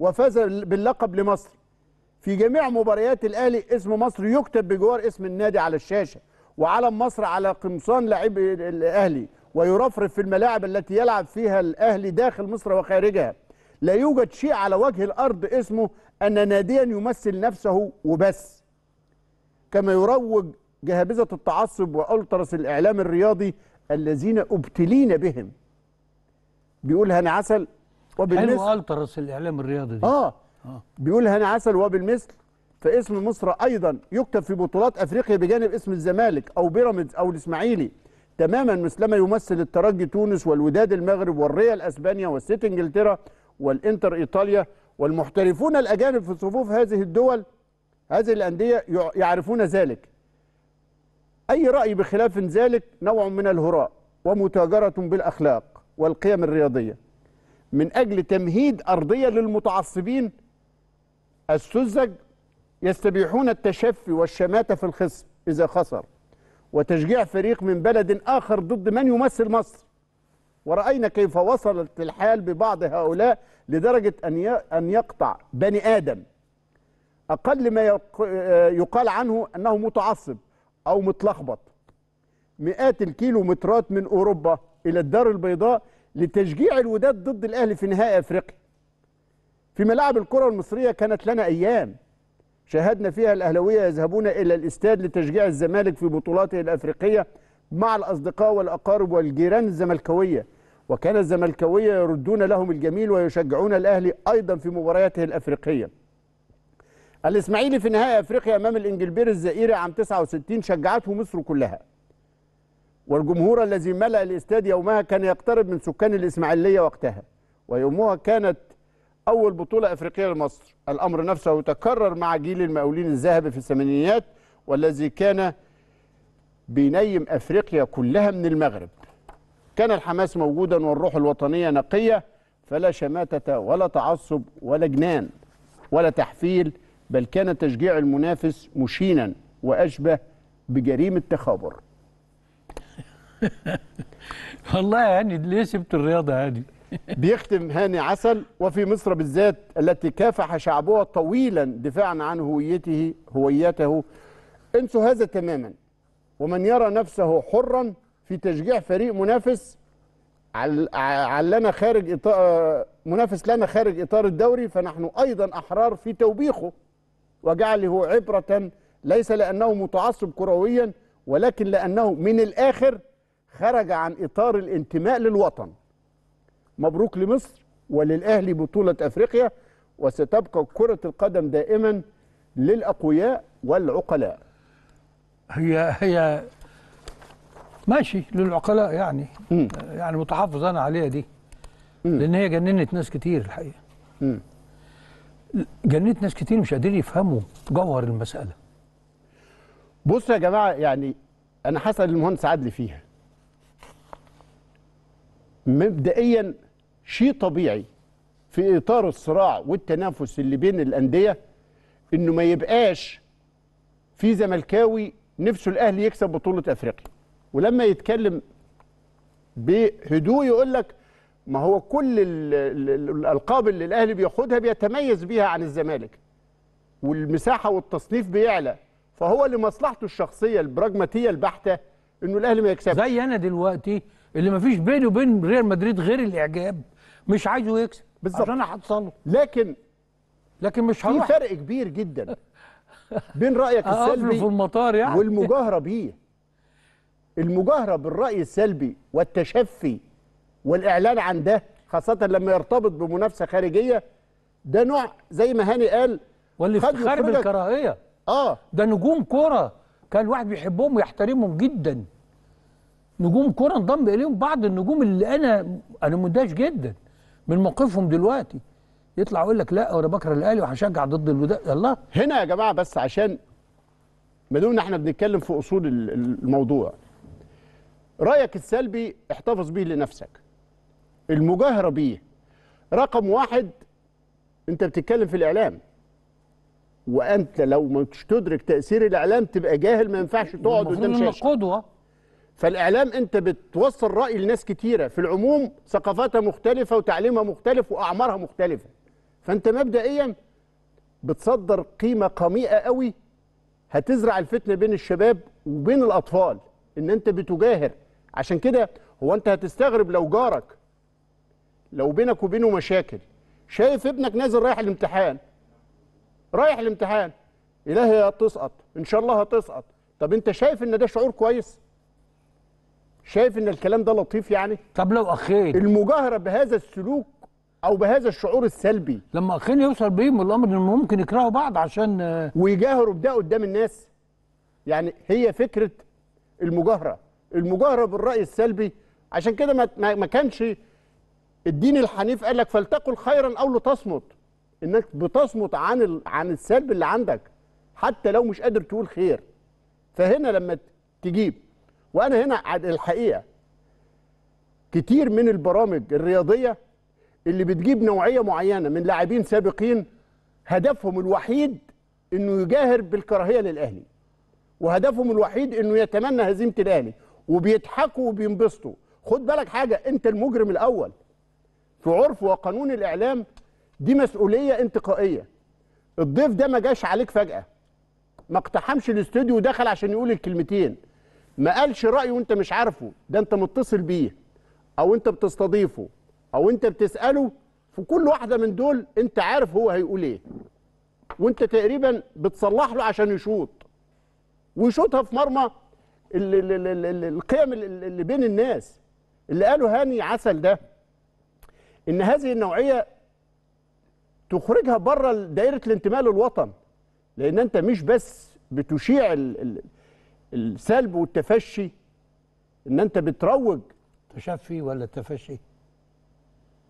وفاز باللقب لمصر في جميع مباريات الاهلي اسم مصر يكتب بجوار اسم النادي على الشاشه وعلم مصر على قمصان لاعب الاهلي ويرفرف في الملاعب التي يلعب فيها الاهلي داخل مصر وخارجها لا يوجد شيء على وجه الارض اسمه ان ناديا يمثل نفسه وبس كما يروج جهابذه التعصب والترس الاعلام الرياضي الذين ابتلينا بهم بيقول هاني عسل وبالمثل حلو الترس الاعلام الرياضي دي. اه, آه. بيقول هاني عسل وبالمثل فاسم مصر ايضا يكتب في بطولات افريقيا بجانب اسم الزمالك او بيراميدز او الاسماعيلي تماما مثلما يمثل الترجي تونس والوداد المغرب والريال اسبانيا والسيت انجلترا والانتر ايطاليا والمحترفون الاجانب في صفوف هذه الدول هذه الانديه يعرفون ذلك. اي راي بخلاف ذلك نوع من الهراء ومتاجره بالاخلاق والقيم الرياضيه. من اجل تمهيد ارضيه للمتعصبين السذج يستبيحون التشفي والشماتة في الخصم إذا خسر وتشجيع فريق من بلد آخر ضد من يمثل مصر ورأينا كيف وصلت الحال ببعض هؤلاء لدرجة أن يقطع بني آدم أقل ما يقال عنه أنه متعصب أو متلخبط مئات الكيلومترات من أوروبا إلى الدار البيضاء لتشجيع الوداد ضد الأهلي في نهائي أفريقيا في ملاعب الكرة المصرية كانت لنا أيام شاهدنا فيها الأهلوية يذهبون إلى الاستاد لتشجيع الزمالك في بطولاته الأفريقية مع الأصدقاء والأقارب والجيران الزملكاوية وكان الزملكاوية يردون لهم الجميل ويشجعون الأهلي أيضا في مبارياته الأفريقية الإسماعيلي في نهائي أفريقيا أمام الإنجلبير الزئيري عام 69 شجعته مصر كلها والجمهور الذي ملأ الاستاد يومها كان يقترب من سكان الإسماعيلية وقتها ويومها كانت أول بطولة أفريقية لمصر الأمر نفسه تكرر مع جيل المقاولين الذهبي في الثمانينيات والذي كان بينيم أفريقيا كلها من المغرب كان الحماس موجودا والروح الوطنية نقية فلا شماتة ولا تعصب ولا جنان ولا تحفيل بل كان تشجيع المنافس مشينا وأشبه بجريمة تخابر والله يعني ليه سبت الرياضة هذه بيختم هاني عسل وفي مصر بالذات التي كافح شعبها طويلا دفاعا عن هويته هويته انسوا هذا تماما ومن يرى نفسه حرا في تشجيع فريق منافس علنا خارج إطار منافس لنا خارج إطار الدوري فنحن أيضا أحرار في توبيخه وجعله عبرة ليس لأنه متعصب كرويا ولكن لأنه من الآخر خرج عن إطار الانتماء للوطن مبروك لمصر وللأهلي بطولة أفريقيا وستبقى كرة القدم دائما للأقوياء والعقلاء هي هي ماشي للعقلاء يعني م. يعني متحفظ أنا عليها دي م. لأن هي جننت ناس كتير الحقيقة م. جننت ناس كتير مش قادرين يفهموا جوهر المسألة بصوا يا جماعة يعني أنا حسن المهندس عدلي فيها مبدئيا شيء طبيعي في اطار الصراع والتنافس اللي بين الانديه انه ما يبقاش في زملكاوي نفسه الاهلي يكسب بطوله افريقيا ولما يتكلم بهدوء يقول لك ما هو كل الالقاب اللي الاهلي بياخدها بيتميز بيها عن الزمالك والمساحه والتصنيف بيعلى فهو لمصلحته الشخصيه البراجماتيه البحته انه الاهلي ما يكسبش زي انا دلوقتي اللي ما فيش بيني وبين ريال مدريد غير الاعجاب مش عايزه يكسب بالظبط عشان انا هتصنف لكن لكن مش هروح في فرق كبير جدا بين رايك السلبي في المطار يعني والمجاهره بيه المجاهره بالراي السلبي والتشفي والاعلان عن ده خاصه لما يرتبط بمنافسه خارجيه ده نوع زي ما هاني قال واللي خارج بالكراهيه اه ده نجوم كوره كان الواحد بيحبهم ويحترمهم جدا نجوم كوره انضم اليهم بعض النجوم اللي انا انا مندهش جدا من موقفهم دلوقتي يطلع يقول لك لا انا بكره الاهلي وهشجع ضد الوداد الله هنا يا جماعه بس عشان ما دمنا احنا بنتكلم في اصول الموضوع رايك السلبي احتفظ بيه لنفسك المجاهره بيه رقم واحد انت بتتكلم في الاعلام وانت لو مش تدرك تاثير الاعلام تبقى جاهل ما ينفعش تقعد قدام شاشه قدوه فالاعلام انت بتوصل راي لناس كتيره في العموم ثقافاتها مختلفه وتعليمها مختلف واعمارها مختلفه فانت مبدئيا بتصدر قيمه قميئه قوي هتزرع الفتنه بين الشباب وبين الاطفال ان انت بتجاهر عشان كده هو انت هتستغرب لو جارك لو بينك وبينه مشاكل شايف ابنك نازل رايح الامتحان رايح الامتحان الهي هتسقط ان شاء الله هتسقط طب انت شايف ان ده شعور كويس شايف ان الكلام ده لطيف يعني طب لو اخين المجاهره بهذا السلوك او بهذا الشعور السلبي لما اخين يوصل بيهم الامر ان ممكن يكرهوا بعض عشان آه، ويجاهروا بده قدام الناس يعني هي فكره المجاهره المجاهره بالراي السلبي عشان كده ما, ما كانش الدين الحنيف قال لك فلتقل خيرا او لتصمت انك بتصمت عن ال... عن السلب اللي عندك حتى لو مش قادر تقول خير فهنا لما تجيب وانا هنا الحقيقه كتير من البرامج الرياضيه اللي بتجيب نوعيه معينه من لاعبين سابقين هدفهم الوحيد انه يجاهر بالكراهيه للاهلي وهدفهم الوحيد انه يتمنى هزيمه الاهلي وبيضحكوا وبينبسطوا خد بالك حاجه انت المجرم الاول في عرف وقانون الاعلام دي مسؤوليه انتقائيه الضيف ده ما جاش عليك فجاه ما اقتحمش الاستوديو ودخل عشان يقول الكلمتين ما قالش رايه وانت مش عارفه ده انت متصل بيه او انت بتستضيفه او انت بتساله في كل واحده من دول انت عارف هو هيقول ايه وانت تقريبا بتصلح له عشان يشوط ويشوطها في مرمى القيم اللي بين الناس اللي قالوا هاني عسل ده ان هذه النوعيه تخرجها بره دائره الانتماء للوطن لان انت مش بس بتشيع الـ الـ السلب والتفشي ان انت بتروج تشفي ولا تفشي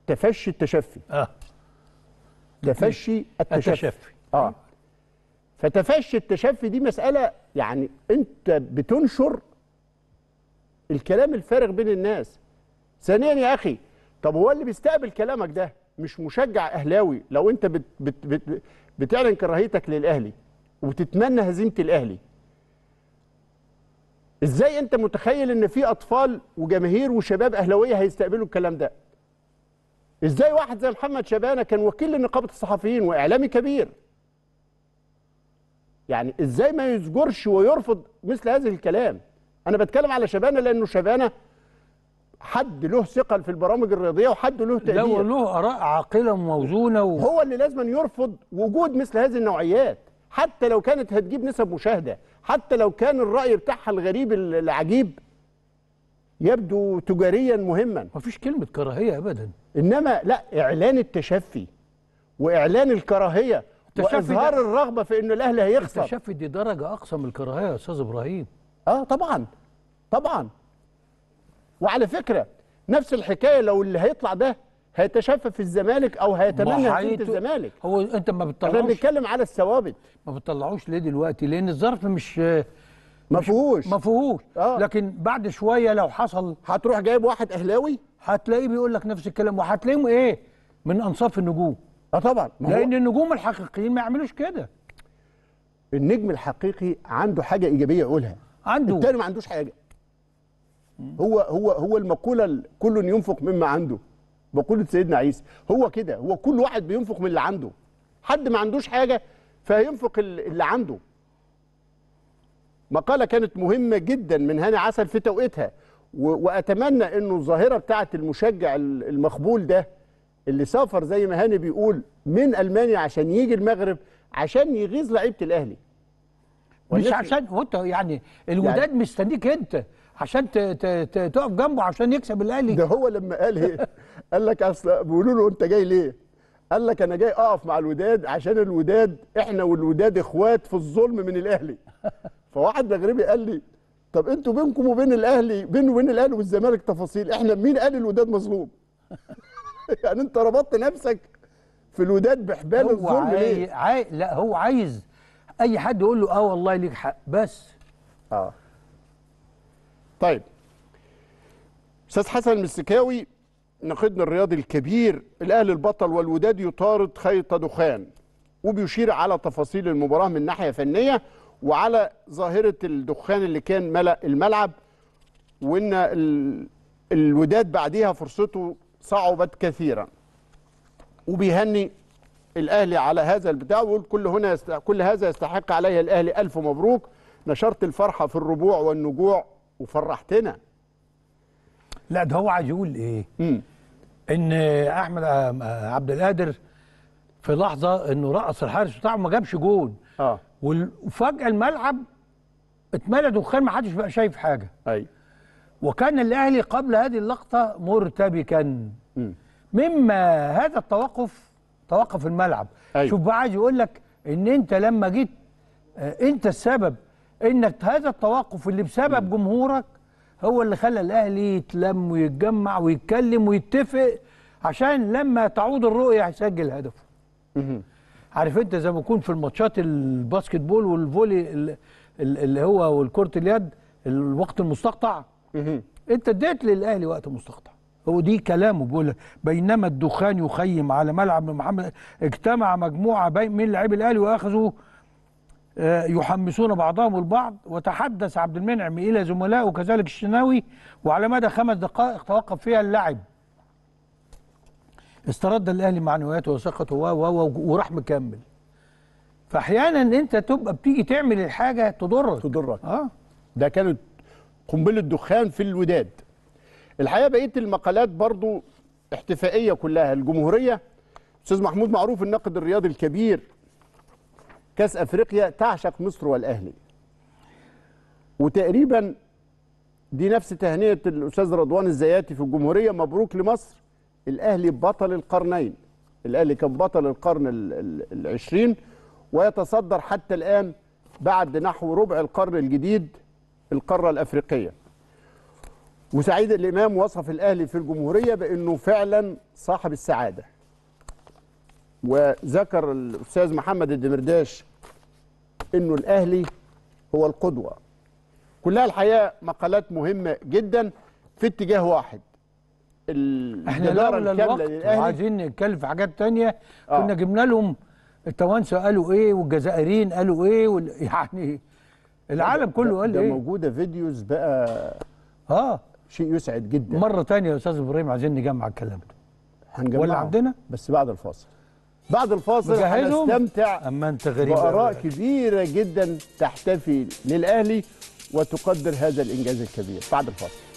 تفشي التشفي اه تفشي التشفي, التشفي. اه فتفشي التشفي دي مساله يعني انت بتنشر الكلام الفارغ بين الناس ثانيا يا اخي طب هو اللي بيستقبل كلامك ده مش مشجع اهلاوي لو انت بت بت بت بتعلن كراهيتك للاهلي وتتمنى هزيمه الاهلي ازاي انت متخيل ان في اطفال وجماهير وشباب اهلاويه هيستقبلوا الكلام ده ازاي واحد زي محمد شبانه كان وكيل لنقابه الصحفيين واعلامي كبير يعني ازاي ما يزجرش ويرفض مثل هذا الكلام انا بتكلم على شبانه لانه شبانه حد له ثقل في البرامج الرياضيه وحد له تقدير لو له اراء عاقله وموزونه و... هو اللي لازم يرفض وجود مثل هذه النوعيات حتى لو كانت هتجيب نسب مشاهده حتى لو كان الرأي بتاعها الغريب العجيب يبدو تجاريا مهما مفيش كلمة كراهية أبدا إنما لا إعلان التشفي وإعلان الكراهية وإظهار ده. الرغبة في أن الأهلي هيخسر التشفي دي درجة أقصى من الكراهية يا أستاذ إبراهيم آه طبعا طبعا وعلى فكرة نفس الحكاية لو اللي هيطلع ده هيتشفى في الزمالك او هيتمنى في الزمالك هو انت ما بتطلعوش احنا بنتكلم على الثوابت ما بتطلعوش ليه دلوقتي لان الظرف مش ما فيهوش ما فيهوش آه. لكن بعد شويه لو حصل هتروح جايب واحد اهلاوي هتلاقيه بيقول لك نفس الكلام وهتلاقيهم ايه من انصاف النجوم اه طبعا لان النجوم الحقيقيين ما يعملوش كده النجم الحقيقي عنده حاجه ايجابيه يقولها عنده التاني ما عندوش حاجه هو هو هو المقوله كل ينفق مما عنده بقوله سيدنا عيسى هو كده هو كل واحد بينفق من اللي عنده حد ما عندوش حاجه فينفق اللي عنده مقاله كانت مهمه جدا من هاني عسل في توقيتها واتمنى انه الظاهره بتاعه المشجع المخبول ده اللي سافر زي ما هاني بيقول من المانيا عشان يجي المغرب عشان يغيظ لعيبه الاهلي مش عشان انت يعني الوداد يعني مستنيك انت عشان تقف جنبه عشان يكسب الاهلي ده هو لما قال قال لك اصل بيقولوا له انت جاي ليه؟ قال لك انا جاي اقف مع الوداد عشان الوداد احنا والوداد اخوات في الظلم من الاهلي فواحد مغربي قال لي طب انتوا بينكم وبين الاهلي بينه وبين الاهلي والزمالك تفاصيل احنا مين قال الوداد مظلوم يعني انت ربطت نفسك في الوداد بحبال الظلم عاي... ليه عاي... لا هو عايز اي حد يقول له اه والله ليك حق بس اه طيب استاذ حسن المسكاوي نقدنا الرياضي الكبير الاهلي البطل والوداد يطارد خيط دخان وبيشير على تفاصيل المباراه من ناحيه فنيه وعلى ظاهره الدخان اللي كان ملا الملعب وان الوداد بعديها فرصته صعبت كثيرا وبيهني الاهلي على هذا البتاع ويقول كل هنا كل هذا يستحق عليه الاهلي الف مبروك نشرت الفرحه في الربوع والنجوع وفرحتنا لا ده هو عايز يقول ايه مم. ان احمد آه، آه، عبد القادر في لحظه انه رقص الحارس بتاعه ما جابش جون اه وفجاه الملعب اتملى دخان ما حدش بقى شايف حاجه ايوه وكان الاهلي قبل هذه اللقطه مرتبكا مم. مما هذا التوقف توقف الملعب أيوة. شوف بقى عايز يقول لك ان انت لما جيت آه، انت السبب انك هذا التوقف اللي بسبب مم. جمهورك هو اللي خلى الاهلي يتلم ويتجمع ويتكلم ويتفق عشان لما تعود الرؤيه هيسجل هدفه عارف انت زي ما يكون في الماتشات الباسكت بول والفولي اللي هو والكره اليد الوقت المستقطع انت اديت للاهلي وقت مستقطع هو دي كلامه بيقول بينما الدخان يخيم على ملعب محمد اجتمع مجموعه من لاعبي الاهلي واخذوا آه، يحمسون بعضهم البعض وتحدث عبد المنعم إلى زملائه وكذلك الشناوي وعلى مدى خمس دقائق توقف فيها اللعب استرد الأهلي معنوياته وثقته و و وراح مكمل فأحيانا أنت تبقى بتيجي تعمل الحاجة تضرك تضرك آه. ده كانت قنبلة دخان في الوداد الحقيقة بقية المقالات برضو احتفائية كلها الجمهورية أستاذ محمود معروف الناقد الرياضي الكبير كاس افريقيا تعشق مصر والاهلي وتقريبا دي نفس تهنئه الاستاذ رضوان الزياتي في الجمهوريه مبروك لمصر الاهلي بطل القرنين الاهلي كان بطل القرن العشرين ويتصدر حتى الان بعد نحو ربع القرن الجديد القاره الافريقيه وسعيد الامام وصف الاهلي في الجمهوريه بانه فعلا صاحب السعاده وذكر الاستاذ محمد الدمرداش انه الاهلي هو القدوه كلها الحقيقه مقالات مهمه جدا في اتجاه واحد احنا الكامله للاهلي عايزين نتكلم في حاجات تانية آه. كنا جبنا لهم التوانسه قالوا ايه والجزائريين قالوا ايه وال... يعني العالم كله قال ده ايه ده موجوده فيديوز بقى اه شيء يسعد جدا مره تانية يا استاذ ابراهيم عايزين نجمع الكلام ده هنجمعه ولا عندنا بس بعد الفاصل بعد الفاصل هنستمتع اما انت غريب باراء كبيره جدا تحتفي للاهلي وتقدر هذا الانجاز الكبير بعد الفاصل